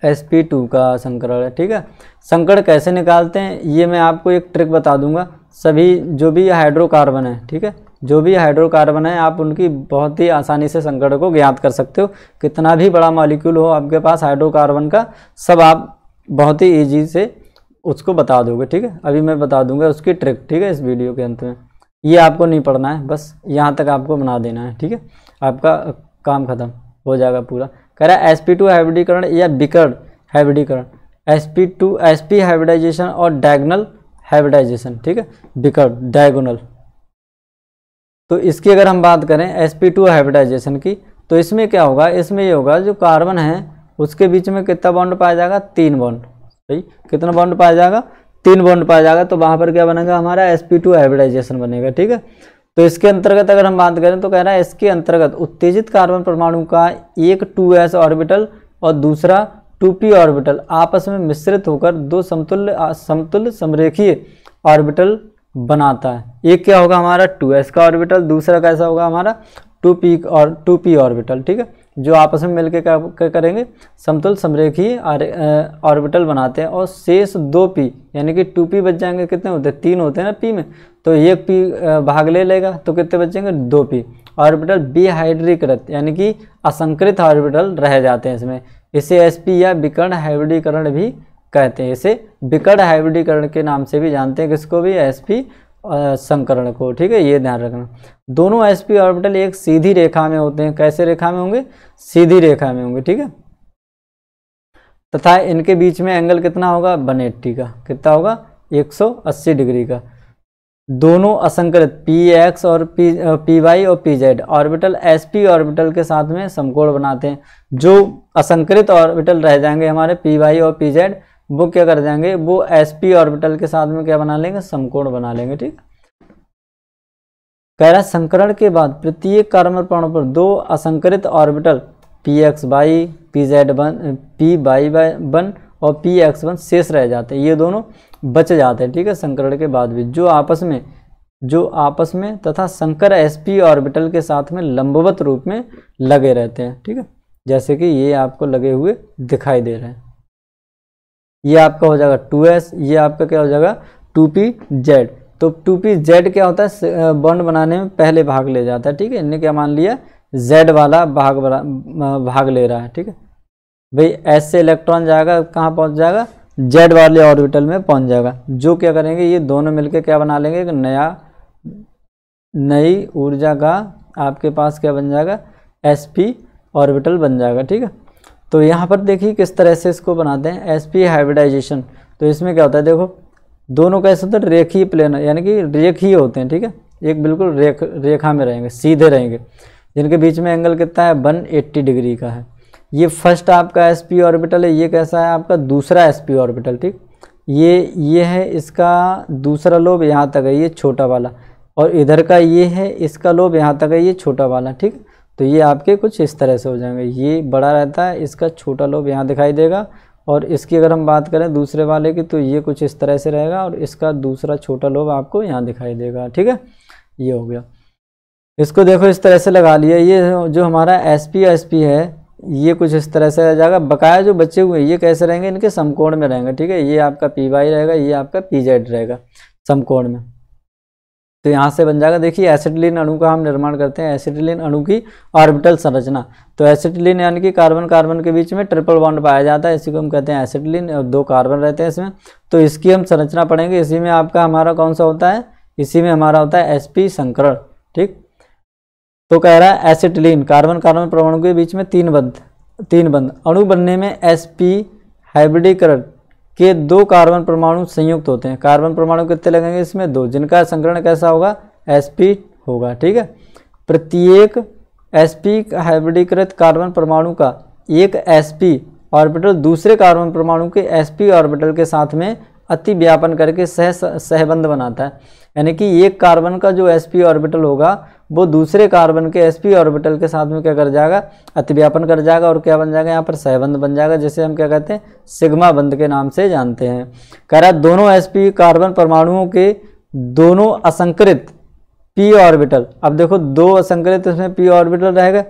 एस पी टू का संकरण ठीक है संकरण कैसे निकालते हैं ये मैं आपको एक ट्रिक बता दूंगा सभी जो भी हाइड्रोकार्बन है ठीक है जो भी हाइड्रोकार्बन है आप उनकी बहुत ही आसानी से संकरण को ज्ञात कर सकते हो कितना भी बड़ा मॉलिक्यूल हो आपके पास हाइड्रोकार्बन का सब आप बहुत ही ईजी से उसको बता दोगे ठीक है अभी मैं बता दूंगा उसकी ट्रिक ठीक है इस वीडियो के अंत में ये आपको नहीं पढ़ना है बस यहाँ तक आपको बना देना है ठीक है आपका काम ख़त्म हो जाएगा पूरा कह रहा है एस पी टू हाइब्रिडीकरण या बिकर्ड हाइब्रिडीकरण s P two S p hybridisation और डायगोनल हाइब्रिडाइजेशन ठीक है बिकर्ड डायगोनल तो इसकी अगर हम बात करें एस पी टू हाइब्रिडाइजेशन की तो इसमें क्या होगा इसमें ये होगा जो कार्बन है उसके बीच में कितना बॉन्ड पाया जाएगा तीन बॉन्ड भाई कितना बॉन्ड पाया जाएगा तीन बॉन्ड पाया जाएगा तो वहाँ पर क्या बनेगा हमारा एस पी टू हाइब्रिडाइजेशन बनेगा ठीक है तो इसके अंतर्गत अगर हम बात करें तो कह रहा है इसके अंतर्गत उत्तेजित कार्बन परमाणु का एक टू एस ऑर्बिटल और दूसरा टू पी ऑर्बिटल आपस में मिश्रित होकर दो समतुल्य समतुल्य समरेखीय ऑर्बिटल बनाता है एक क्या होगा हमारा टू एस का ऑर्बिटल दूसरा कैसा होगा हमारा टू पी और टू पी ऑर्बिटल ठीक है जो आपस में मिलकर क्या करेंगे समतुल समरेखी ऑर्बिटल बनाते हैं और शेष दो पी यानी कि टू पी बच जाएंगे कितने होते हैं तीन होते हैं ना पी में तो एक पी भाग ले लेगा तो कितने बचेंगे दो पी ऑर्बिटल बीहाइड्रीकृत यानी कि असंकृत ऑर्बिटल रह जाते हैं इसमें इसे एसपी या विकर्ण हाइब्रिडीकरण भी कहते हैं इसे विकर्ण हाइब्रिडीकरण के नाम से भी जानते हैं किसको भी एसपी संकरण को ठीक है ये ध्यान रखना दोनों एस पी ऑर्बिटल एक सीधी रेखा में होते हैं कैसे रेखा में होंगे सीधी रेखा में होंगे ठीक है तथा इनके बीच में एंगल कितना होगा वन एट्टी का कितना होगा 180 डिग्री का दोनों असंकृत पी एक्स और पी पी वाई और P z orbital s p orbital के साथ में समकोण बनाते हैं जो असंकृत ऑर्बिटल रह जाएंगे हमारे पी वाई और पी जेड वो क्या कर जाएंगे वो एस पी ऑर्बिटल के साथ में क्या बना लेंगे समकोण बना लेंगे ठीक कह रहा है संकरण के बाद प्रत्येक कार्बन परमाणु पर दो असंकरित orbital p x y p Z one p y y one और पी एक्स वन शेष रह जाते हैं ये दोनों बच जाते हैं ठीक है संकरण के बाद भी जो आपस में जो आपस में तथा संकर एस पी ऑर्बिटल के साथ में लंबवत रूप में लगे रहते हैं ठीक है जैसे कि ये आपको लगे हुए दिखाई दे रहे हैं ये आपका हो जाएगा टू एस ये आपका क्या हो जाएगा टू पी जेड तो टू पी जेड क्या होता है बॉन्ड बनाने में पहले भाग ले जाता है ठीक है इनने क्या मान लिया जेड वाला भाग भाग ले रहा है ठीक है भाई एस से इलेक्ट्रॉन जाएगा कहाँ पहुँच जाएगा जेड वाले ऑर्बिटल में पहुँच जाएगा जो क्या करेंगे ये दोनों मिलकर क्या बना लेंगे एक नया नई ऊर्जा का आपके पास क्या बन जाएगा एस पी ऑर्बिटल बन जाएगा ठीक है तो यहाँ पर देखिए किस तरह से इसको बनाते हैं एस पी हाइब्रिडाइजेशन तो इसमें क्या होता है देखो दोनों कैसे होते हैं रेखी प्लेन यानी कि ही होते हैं ठीक है एक बिल्कुल रेख रेखा में रहेंगे सीधे रहेंगे जिनके बीच में एंगल कितना है एट्टी डिग्री का है ये फर्स्ट आपका एस पी ऑर्बिटल है ये कैसा है आपका दूसरा एस पी ऑर्बिटल ठीक ये ये है इसका दूसरा लोब यहाँ तक है ये छोटा वाला और इधर का ये है इसका लोब यहाँ तक है ये छोटा वाला ठीक है तो ये आपके कुछ इस तरह से हो जाएंगे ये बड़ा रहता है इसका छोटा लोब यहाँ दिखाई देगा और इसकी अगर हम बात करें दूसरे वाले की तो ये कुछ इस तरह से रहेगा और इसका दूसरा छोटा लोब आपको यहाँ दिखाई देगा ठीक है ये हो गया इसको देखो इस तरह से लगा लिया ये जो हमारा एस पी एस पी है ये कुछ इस तरह से रह जाएगा बकाया जो बच्चे हुए ये कैसे रहेंगे इनके समकोण में रहेंगे ठीक है ये आपका पी वाई रहेगा ये आपका पी जेड रहेगा समकोण में तो यहाँ से बन जाएगा देखिए एसिडलिन अणु का हम निर्माण करते हैं एसिटिलीन अणु की ऑर्बिटल संरचना तो एसिटिलीन यानी कि कार्बन कार्बन के बीच में ट्रिपल बॉन्ड पाया जाता है इसी को हम कहते हैं एसिडलिन और दो कार्बन रहते हैं इसमें तो इसकी हम संरचना पढ़ेंगे इसी में आपका हमारा कौन सा होता है इसी में हमारा होता है एस संकरण ठीक तो कह रहा है एसिडलिन कार्बन कार्बन परमाणु के बीच में तीन बंध तीन बंध अणु बनने में एस हाइब्रिडीकरण कि दो कार्बन परमाणु संयुक्त होते हैं कार्बन परमाणु कितने लगेंगे इसमें दो जिनका संकरण कैसा होगा एस होगा ठीक है प्रत्येक एस हाइब्रिडीकृत कार्बन परमाणु का एक एस ऑर्बिटल दूसरे कार्बन परमाणु के एस ऑर्बिटल के साथ में अति व्यापन करके सह सहबंध बनाता है यानी कि एक कार्बन का जो एस ऑर्बिटल होगा वो दूसरे कार्बन के एस पी ऑर्बिटल के साथ में क्या कर जाएगा अतिव्यापन कर जाएगा और क्या बन जाएगा यहाँ पर सहबंध बन जाएगा जिसे हम क्या कहते हैं सिग्मा बंध के नाम से जानते हैं कह रहा दोनों एस पी कार्बन परमाणुओं के दोनों असंकृत पी ऑर्बिटल अब देखो दो असंकृत इसमें पी ऑर्बिटल रहेगा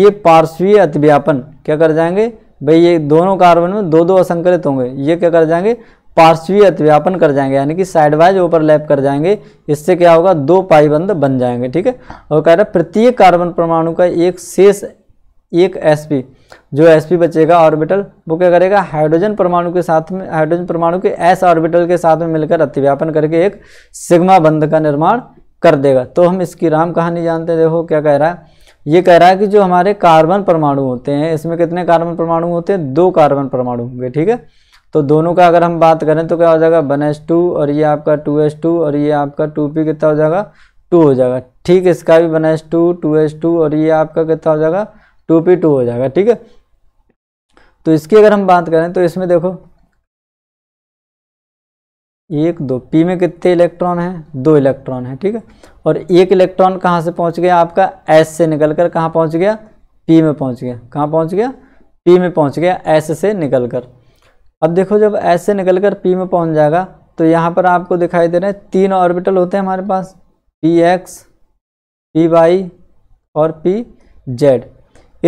ये पार्श्वीय अतिव्यापन क्या कर जाएंगे भाई ये दोनों कार्बन में दो दो असंकृत होंगे ये क्या कर जाएंगे पार्श्वीय अतिव्यापन कर जाएंगे यानी कि साइड वाइज ओवरलैप कर जाएंगे इससे क्या होगा दो पाईबंद बन जाएंगे ठीक है और कह रहा है प्रत्येक कार्बन परमाणु का एक शेष एक एस पी जो एस पी बचेगा ऑर्बिटल वो क्या करेगा हाइड्रोजन परमाणु के साथ में हाइड्रोजन परमाणु के एस ऑर्बिटल के साथ में मिलकर अतिव्यापन करके एक सिग्मा बंद का निर्माण कर देगा तो हम इसकी राम कहानी जानते हैं देखो क्या कह रहा है ये कह रहा है कि जो हमारे कार्बन परमाणु होते हैं इसमें कितने कार्बन परमाणु होते हैं दो कार्बन परमाणु होंगे ठीक है तो दोनों का अगर हम बात करें तो क्या हो जाएगा वन एस टू और ये आपका टू एस टू और ये आपका टू पी कितना हो जाएगा टू हो जाएगा ठीक इसका भी one S two two S two और ये आपका कितना हो जाएगा टू पी टू हो जाएगा ठीक है तो इसकी अगर हम बात करें तो इसमें देखो एक दो पी में कितने इलेक्ट्रॉन हैं दो इलेक्ट्रॉन हैं ठीक है और एक इलेक्ट्रॉन कहाँ से पहुँच गया आपका एस से निकल कर कहाँ पहुँच गया पी में पहुँच गया कहाँ पहुँच गया पी में पहुँच गया एस से निकल कर अब देखो जब ऐसे निकल कर पी में पहुंच जाएगा तो यहाँ पर आपको दिखाई दे रहे हैं तीन ऑर्बिटल होते हैं हमारे पास पी एक्स पी वाई और पी जेड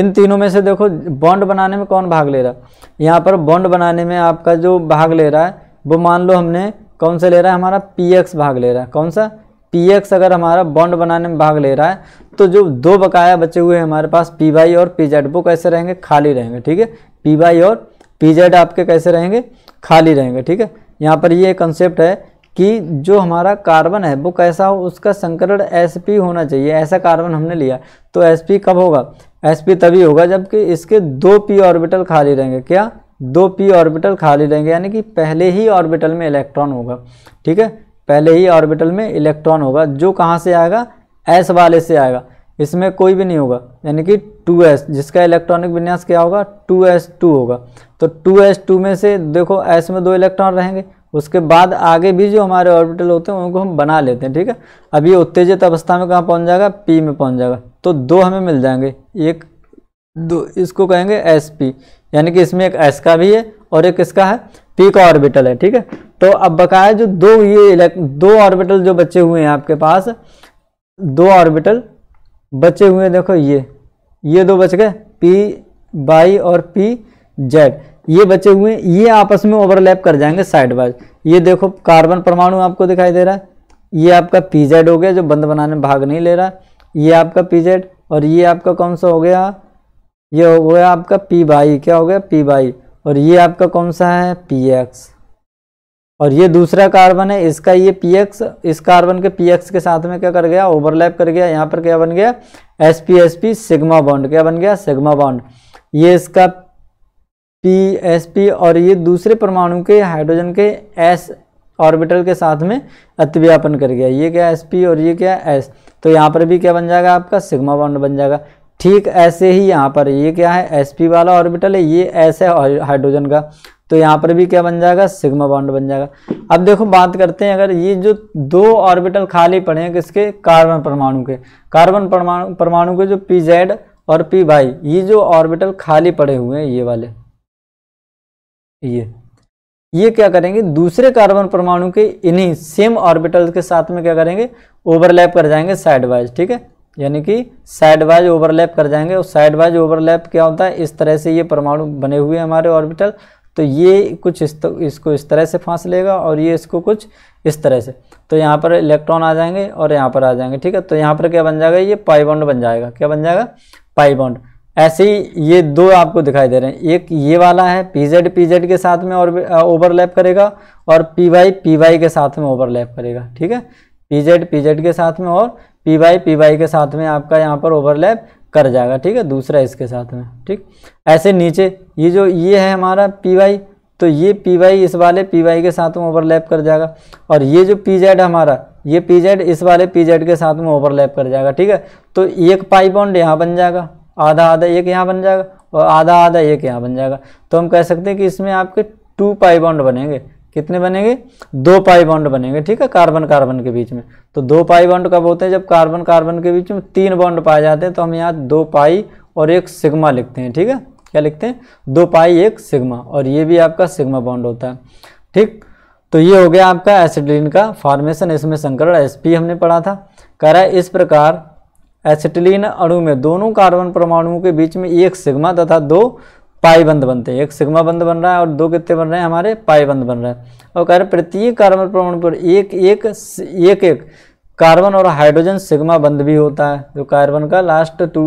इन तीनों में से देखो बॉन्ड बनाने में कौन भाग ले रहा है यहाँ पर बॉन्ड बनाने में आपका जो भाग ले रहा है वो मान लो हमने कौन सा ले रहा है हमारा पी एक्स भाग ले रहा है कौन सा पी एक्स अगर हमारा बॉन्ड बनाने में भाग ले रहा है तो जो दो बकाया बचे हुए हैं हमारे पास पी वाई और पी जेड वो कैसे रहेंगे खाली रहेंगे ठीक है पी वाई और पी जेड आपके कैसे रहेंगे खाली रहेंगे ठीक है यहाँ पर ये कंसेप्ट है कि जो हमारा कार्बन है वो कैसा हो उसका संकरण एस पी होना चाहिए ऐसा कार्बन हमने लिया तो एस पी कब होगा एस पी तभी होगा जबकि इसके दो पी ऑर्बिटल खाली रहेंगे क्या दो पी ऑर्बिटल खाली रहेंगे यानी कि पहले ही ऑर्बिटल में इलेक्ट्रॉन होगा ठीक है पहले ही ऑर्बिटल में इलेक्ट्रॉन होगा जो कहाँ से आएगा एस वाले से आएगा इसमें कोई भी नहीं होगा यानी कि 2s जिसका इलेक्ट्रॉनिक विन्यास क्या होगा 2s2 होगा तो 2s2 में से देखो s में दो इलेक्ट्रॉन रहेंगे उसके बाद आगे भी जो हमारे ऑर्बिटल होते हैं उनको हम बना लेते हैं ठीक है अब ये उत्तेजित अवस्था में कहाँ पहुँच जाएगा पी में पहुँच जाएगा तो दो हमें मिल जाएंगे एक दो इसको कहेंगे एस पी यानी कि इसमें एक एस का भी है और एक इसका है पी का ऑर्बिटल है ठीक है तो अब बकाया जो दो ये दो ऑर्बिटल जो बचे हुए हैं आपके पास दो ऑर्बिटल बचे हुए देखो ये ये दो बच गए पी बाई और पी जेड ये बचे हुए हैं ये आपस में ओवरलैप कर जाएंगे साइड बाइज ये देखो कार्बन परमाणु आपको दिखाई दे रहा है ये आपका पी जेड हो गया जो बंद बनाने में भाग नहीं ले रहा ये आपका पी जेड और ये आपका कौन सा हो गया ये हो गया आपका पी बाई क्या हो गया पी बाई और ये आपका कौन सा है पी एक्स और ये दूसरा कार्बन है इसका ये पी एक्स इस कार्बन के पी एक्स के साथ में क्या कर गया ओवरलैप कर गया यहाँ पर क्या बन गया s p s p sigma bond क्या बन गया सिग्मा बॉन्ड ये इसका पी एस पी और ये दूसरे परमाणु के हाइड्रोजन के एस ऑर्बिटल के साथ में अतिव्यापन कर गया ये क्या एस पी और ये क्या एस तो यहाँ पर भी क्या बन जाएगा आपका सिग्मा बॉन्ड बन जाएगा ठीक ऐसे ही यहाँ पर ये क्या है एस पी वाला ऑर्बिटल है ये एस है हाइड्रोजन का तो यहाँ पर भी क्या बन जाएगा सिग्मा बॉन्ड बन जाएगा अब देखो बात करते हैं अगर ये जो दो ऑर्बिटल खाली पड़े हैं किसके कार्बन परमाणु के कार्बन परमाणु परमाणु के जो पी जेड और पी वाई ये जो ऑर्बिटल खाली पड़े हुए हैं ये वाले ये ये क्या करेंगे दूसरे कार्बन परमाणु के इन्हीं सेम ऑर्बिटल के साथ में क्या करेंगे ओवरलैप कर जाएंगे साइड वाइज ठीक है यानी कि साइड वाइज ओवरलैप कर जाएंगे और साइड वाइज ओवरलैप क्या होता है इस तरह से ये परमाणु बने हुए हैं हमारे ऑर्बिटल तो ये कुछ इस तो, इसको इस तरह से फांस लेगा और ये इसको कुछ इस तरह से तो यहाँ पर इलेक्ट्रॉन आ जाएंगे और यहाँ पर आ जाएंगे ठीक है तो यहाँ पर क्या बन जाएगा ये पाई बॉन्ड बन जाएगा क्या बन जाएगा पाई बॉन्ड ऐसे ही ये दो आपको दिखाई दे रहे हैं एक ये वाला है पी जेड पी जेड के साथ में और ओवरलैप करेगा और पी वाई पी वाई के साथ में ओवरलैप करेगा ठीक है पी जेड पी जेड के साथ में और पी वाई पी वाई के साथ में आपका यहाँ पर ओवरलैप कर जाएगा ठीक है दूसरा इसके साथ में ठीक ऐसे नीचे ये जो ये है हमारा पी वाई तो ये पी वाई इस वाले पी वाई के साथ में ओवरलैप कर जाएगा और ये जो पी जेड हमारा ये पी जेड इस वाले पी जेड के साथ में ओवरलैप कर जाएगा ठीक है तो एक पाई बॉन्ड यहाँ बन जाएगा आधा आधा एक यहाँ बन जाएगा और आधा आधा एक यहाँ बन जाएगा तो हम कह सकते हैं कि इसमें आपके टू पाई बॉन्ड बनेंगे कितने बनेंगे दो पाई बॉन्ड बनेंगे ठीक है कार्बन कार्बन के बीच में तो दो पाई बॉन्ड कब होते हैं जब कार्बन कार्बन के बीच में तीन बॉन्ड पाए जाते हैं तो हम यहाँ दो पाई और एक सिग्मा लिखते हैं ठीक है क्या लिखते हैं दो पाई एक सिग्मा और ये भी आपका सिग्मा बॉन्ड होता है ठीक तो ये हो गया आपका एसिटिलीन का फॉर्मेशन इसमें संकरण एस हमने पढ़ा था कह रहा है इस प्रकार एसिटिलीन अणु में दोनों कार्बन परमाणुओं के बीच में एक सिग्मा तथा दो पाई बंद बनते हैं एक सिग्मा बंद बन रहा है और दो कितने बन रहे हैं हमारे पाई बंद बन रहे हैं और कह रहे प्रत्येक कार्बन परमाणु पर एक एक एक एक कार्बन और हाइड्रोजन सिग्मा बंद भी होता है जो कार्बन का last two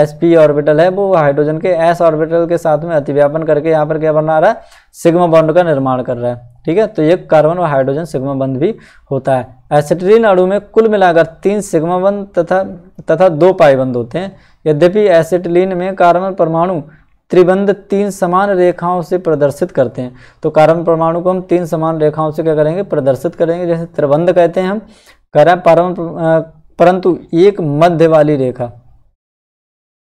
S p orbital है वो हाइड्रोजन के एस ऑर्बिटल के साथ में अतिव्यापन करके यहाँ पर क्या बना रहा है सिग्मा बॉन्ड का निर्माण कर रहा है ठीक है तो एक कार्बन और हाइड्रोजन सिग्मा बंद भी होता है एसिटिलीन अणु में कुल मिलाकर तीन सिग्मा बंद तथा तथा दो पाई बंद होते हैं यद्यपि एसिटिलीन में कार्बन परमाणु त्रिबंध तीन समान रेखाओं से प्रदर्शित करते हैं तो कार्बन परमाणु को हम तीन समान रेखाओं से क्या करेंगे प्रदर्शित करेंगे जैसे त्रिबंध कहते हैं हम कह रहे हैं परंतु एक मध्य वाली रेखा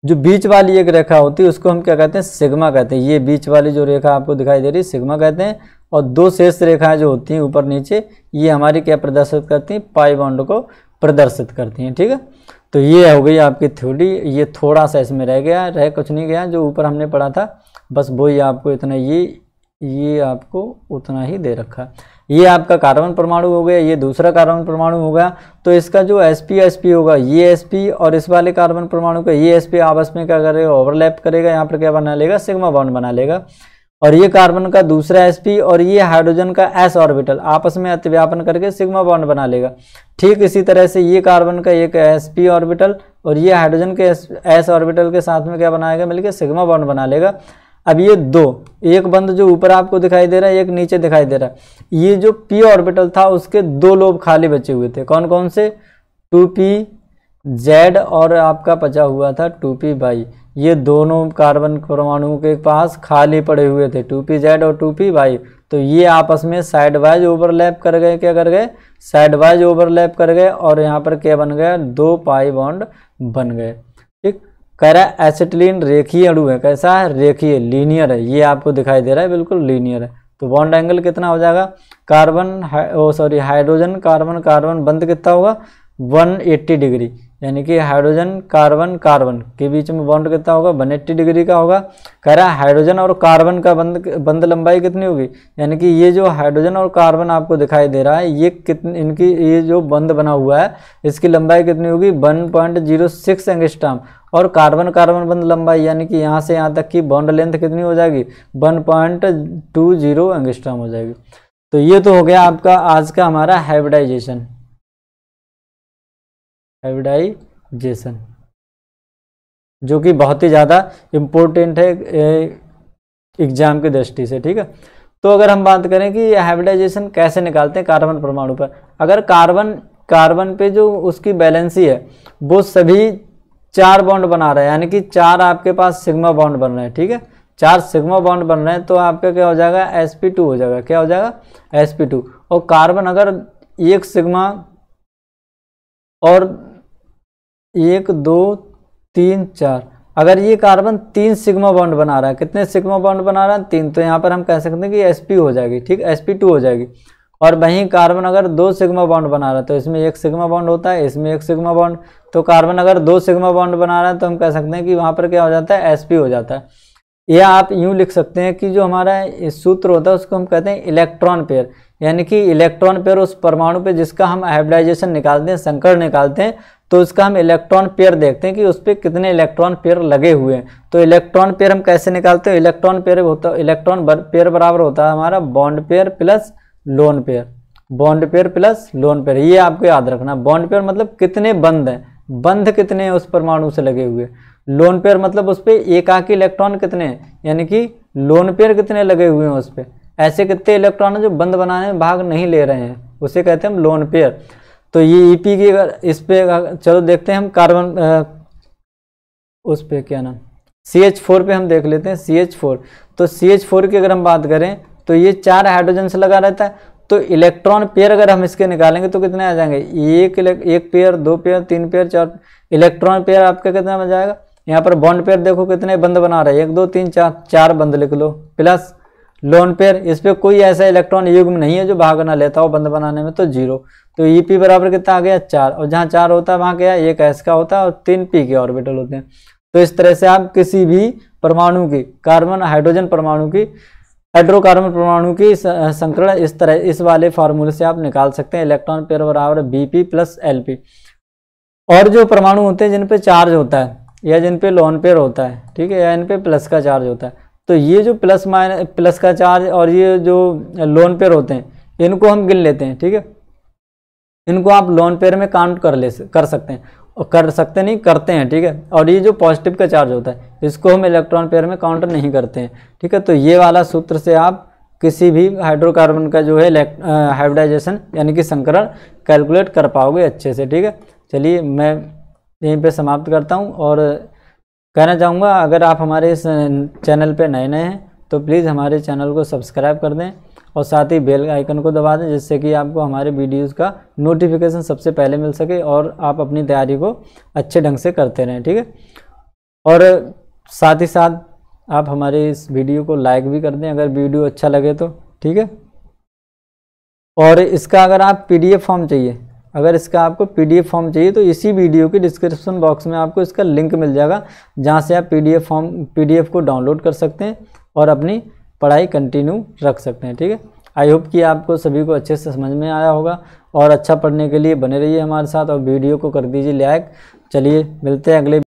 जो बीच वाली एक रेखा होती है उसको हम क्या कहते हैं सिग्मा कहते हैं ये बीच वाली जो रेखा आपको दिखाई दे रही है सिग्मा कहते हैं और दो शेष रेखाएं जो होती हैं ऊपर नीचे ये हमारी क्या प्रदर्शित करती हैं पाई बॉन्ड को प्रदर्शित करती हैं ठीक है तो ये हो गई आपकी थ्योरी ये थोड़ा सा इसमें रह गया रह कुछ नहीं गया जो ऊपर हमने पढ़ा था बस वो ही आपको इतना ये ये आपको उतना ही दे रखा ये आपका कार्बन परमाणु हो गया ये दूसरा कार्बन परमाणु होगा तो इसका जो एस पी एस पी होगा ये एस पी और इस वाले कार्बन परमाणु का ये एस पी आपस में क्या करेगा ओवरलैप करेगा यहाँ पर क्या बना लेगा सिग्मा बॉन्ड बना लेगा और ये कार्बन का दूसरा एस पी और ये हाइड्रोजन का एस ऑर्बिटल आपस में अतिव्यापन करके सिग्मा बॉन्ड बना लेगा ठीक इसी तरह से ये कार्बन का एक एस पी ऑर्बिटल और ये हाइड्रोजन के एस ऑर्बिटल के साथ में क्या बनाएगा मिलकर सिग्मा बॉन्ड बना लेगा अब ये दो एक बंद जो ऊपर आपको दिखाई दे रहा है एक नीचे दिखाई दे रहा है ये जो पी ऑर्बिटल था उसके दो लोब खाली बचे हुए थे कौन कौन से टू पी जेड और आपका बचा हुआ था टू पी बाई ये दोनों कार्बन परमाणु के पास खाली पड़े हुए थे टू पी जेड और टू पी वाई तो ये आपस में साइड वाइज ओवरलैप कर गए क्या कर गए साइड वाइज ओवरलैप कर गए और यहाँ पर क्या बन गया दो पाई बॉन्ड बन गए ठीक कह रहा है एसिटिलीन रेखीय अणु है कैसा है रेखीय लीनियर है ये आपको दिखाई दे रहा है बिल्कुल लीनियर है तो बॉन्ड एंगल कितना हो जाएगा carbon oh sorry hydrogen carbon carbon bond कितना होगा 180 डिग्री यानी कि हाइड्रोजन कार्बन कार्बन के बीच में बॉन्ड कितना होगा एट्टी डिग्री का होगा कह रहा है हाइड्रोजन और कार्बन का बंद बंद लंबाई कितनी होगी यानी कि ये जो हाइड्रोजन और कार्बन आपको दिखाई दे रहा है ये कितनी इनकी ये जो बंद बना हुआ है इसकी लंबाई कितनी होगी 1.06 पॉइंट और कार्बन कार्बन बंद लंबाई यानी कि यहाँ से यहाँ तक की बॉन्ड लेंथ कितनी हो जाएगी वन पॉइंट हो जाएगी तो ये तो हो गया आपका आज का हमारा हाइब्रिडाइजेशन हाइब्रिडाइजेशन जो कि बहुत ही ज़्यादा इम्पोर्टेंट है एग्जाम की दृष्टि से ठीक है तो अगर हम बात करें कि हाइब्रिडाइजेशन कैसे निकालते हैं कार्बन परमाणु पर अगर कार्बन कार्बन पे जो उसकी बैलेंसी है वो सभी चार बॉन्ड बना रहे हैं यानी कि चार आपके पास सिग्मा बॉन्ड बन रहे हैं ठीक है चार सिग्मा बॉन्ड बन रहे हैं तो आपका क्या हो जाएगा एस पी टू हो जाएगा क्या हो जाएगा एस पी टू और कार्बन अगर एक सिग्मा और एक दो तीन चार अगर ये कार्बन तीन सिग्मा बॉन्ड बना रहा है कितने सिग्मा बॉन्ड बना रहा है तीन तो यहाँ पर हम कह सकते हैं कि एस पी हो जाएगी ठीक एस पी टू हो जाएगी और वहीं कार्बन अगर दो सिग्मा बॉन्ड बना रहा है तो इसमें एक सिग्मा बॉन्ड होता है इसमें एक सिग्मा बॉन्ड तो कार्बन अगर दो सिग्मा बॉन्ड बना रहा है तो हम कह सकते हैं कि वहाँ पर क्या हो जाता है एस पी हो जाता है या आप यूँ लिख सकते हैं कि जो हमारा सूत्र होता है उसको हम कहते हैं इलेक्ट्रॉन पेयर यानी कि इलेक्ट्रॉन पेयर उस परमाणु पे जिसका हम हाइब्रिडाइजेशन निकालते हैं संकर निकालते हैं तो उसका हम इलेक्ट्रॉन पेयर देखते हैं कि उस पर कितने इलेक्ट्रॉन पेयर लगे हुए हैं तो इलेक्ट्रॉन पेयर हम कैसे निकालते हैं इलेक्ट्रॉन पेयर होता इलेक्ट्रॉन पेयर बराबर होता है हमारा bond pair plus lone pair bond pair plus lone pair ये आपको याद रखना बॉन्ड पेयर मतलब कितने बंद हैं बंध कितने हैं उस परमाणु से लगे हुए लोन पेयर मतलब उस पर एकाकी इलेक्ट्रॉन कितने हैं यानी कि लोन पेयर कितने लगे हुए हैं उस पर ऐसे कितने इलेक्ट्रॉन जो बंद बनाने में भाग नहीं ले रहे हैं उसे कहते हैं हम लोन पेयर तो ये ई e पी की अगर इस पर चलो देखते हैं हम कार्बन उस पर क्या नाम सी एच फोर पे हम देख लेते हैं सी एच फोर तो सी एच फोर की अगर हम बात करें तो ये चार हाइड्रोजन से लगा रहता है तो इलेक्ट्रॉन पेयर अगर हम इसके निकालेंगे तो कितने आ जाएंगे एक एक पेयर दो पेयर तीन पेयर चार इलेक्ट्रॉन पेयर आपका कितना आ जाएगा यहाँ पर बॉन्ड पेयर देखो कितने बंद बना रहे एक दो तीन चार चार बंद लिख लो प्लस लोन पेयर इस पर पे कोई ऐसा इलेक्ट्रॉन युग्म नहीं है जो भाग ना लेता हो बंद बनाने में तो जीरो तो ई e पी बराबर कितना आ गया चार और जहाँ चार होता है वहाँ क्या एक एस का होता है और तीन पी के ऑर्बिटल होते हैं तो इस तरह से आप किसी भी परमाणु की कार्बन हाइड्रोजन परमाणु की हाइड्रोकार्बन परमाणु की संकरण इस तरह इस वाले फार्मूले से आप निकाल सकते हैं इलेक्ट्रॉन पेयर बराबर B P plus L P और जो परमाणु होते हैं जिन पर चार्ज होता है या जिन पे लोन पेयर होता है ठीक है या इन पे प्लस का चार्ज होता है तो ये जो प्लस माइनस प्लस का चार्ज और ये जो लोन पेयर होते हैं इनको हम गिन लेते हैं ठीक है इनको आप लोन पेयर में काउंट कर ले कर सकते हैं और कर सकते नहीं करते हैं ठीक है और ये जो पॉजिटिव का चार्ज होता है इसको हम इलेक्ट्रॉन पेयर में काउंट नहीं करते हैं ठीक है तो ये वाला सूत्र से आप किसी भी हाइड्रोकार्बन का जो है हाइब्रिडाइजेशन uh, यानी कि संकरण कैलकुलेट कर पाओगे अच्छे से ठीक है चलिए मैं यहीं पे समाप्त करता हूँ और कहना चाहूँगा अगर आप हमारे इस चैनल पे नए नए हैं तो प्लीज़ हमारे चैनल को सब्सक्राइब कर दें और साथ ही बेल आइकन को दबा दें जिससे कि आपको हमारे वीडियोज़ का नोटिफिकेशन सबसे पहले मिल सके और आप अपनी तैयारी को अच्छे ढंग से करते रहें ठीक है और साथ ही साथ आप हमारे इस वीडियो को लाइक भी कर दें अगर वीडियो अच्छा लगे तो ठीक है और इसका अगर आप पीडीएफ फॉर्म चाहिए अगर इसका आपको पीडीएफ फॉर्म चाहिए तो इसी वीडियो के डिस्क्रिप्शन बॉक्स में आपको इसका लिंक मिल जाएगा जहाँ से आप पीडीएफ फॉर्म पीडीएफ को डाउनलोड कर सकते हैं और अपनी पढ़ाई कंटिन्यू रख सकते हैं ठीक है आई होप कि आपको सभी को अच्छे से समझ में आया होगा और अच्छा पढ़ने के लिए बने रहिए हमारे साथ और वीडियो को कर दीजिए लाइक चलिए मिलते हैं अगले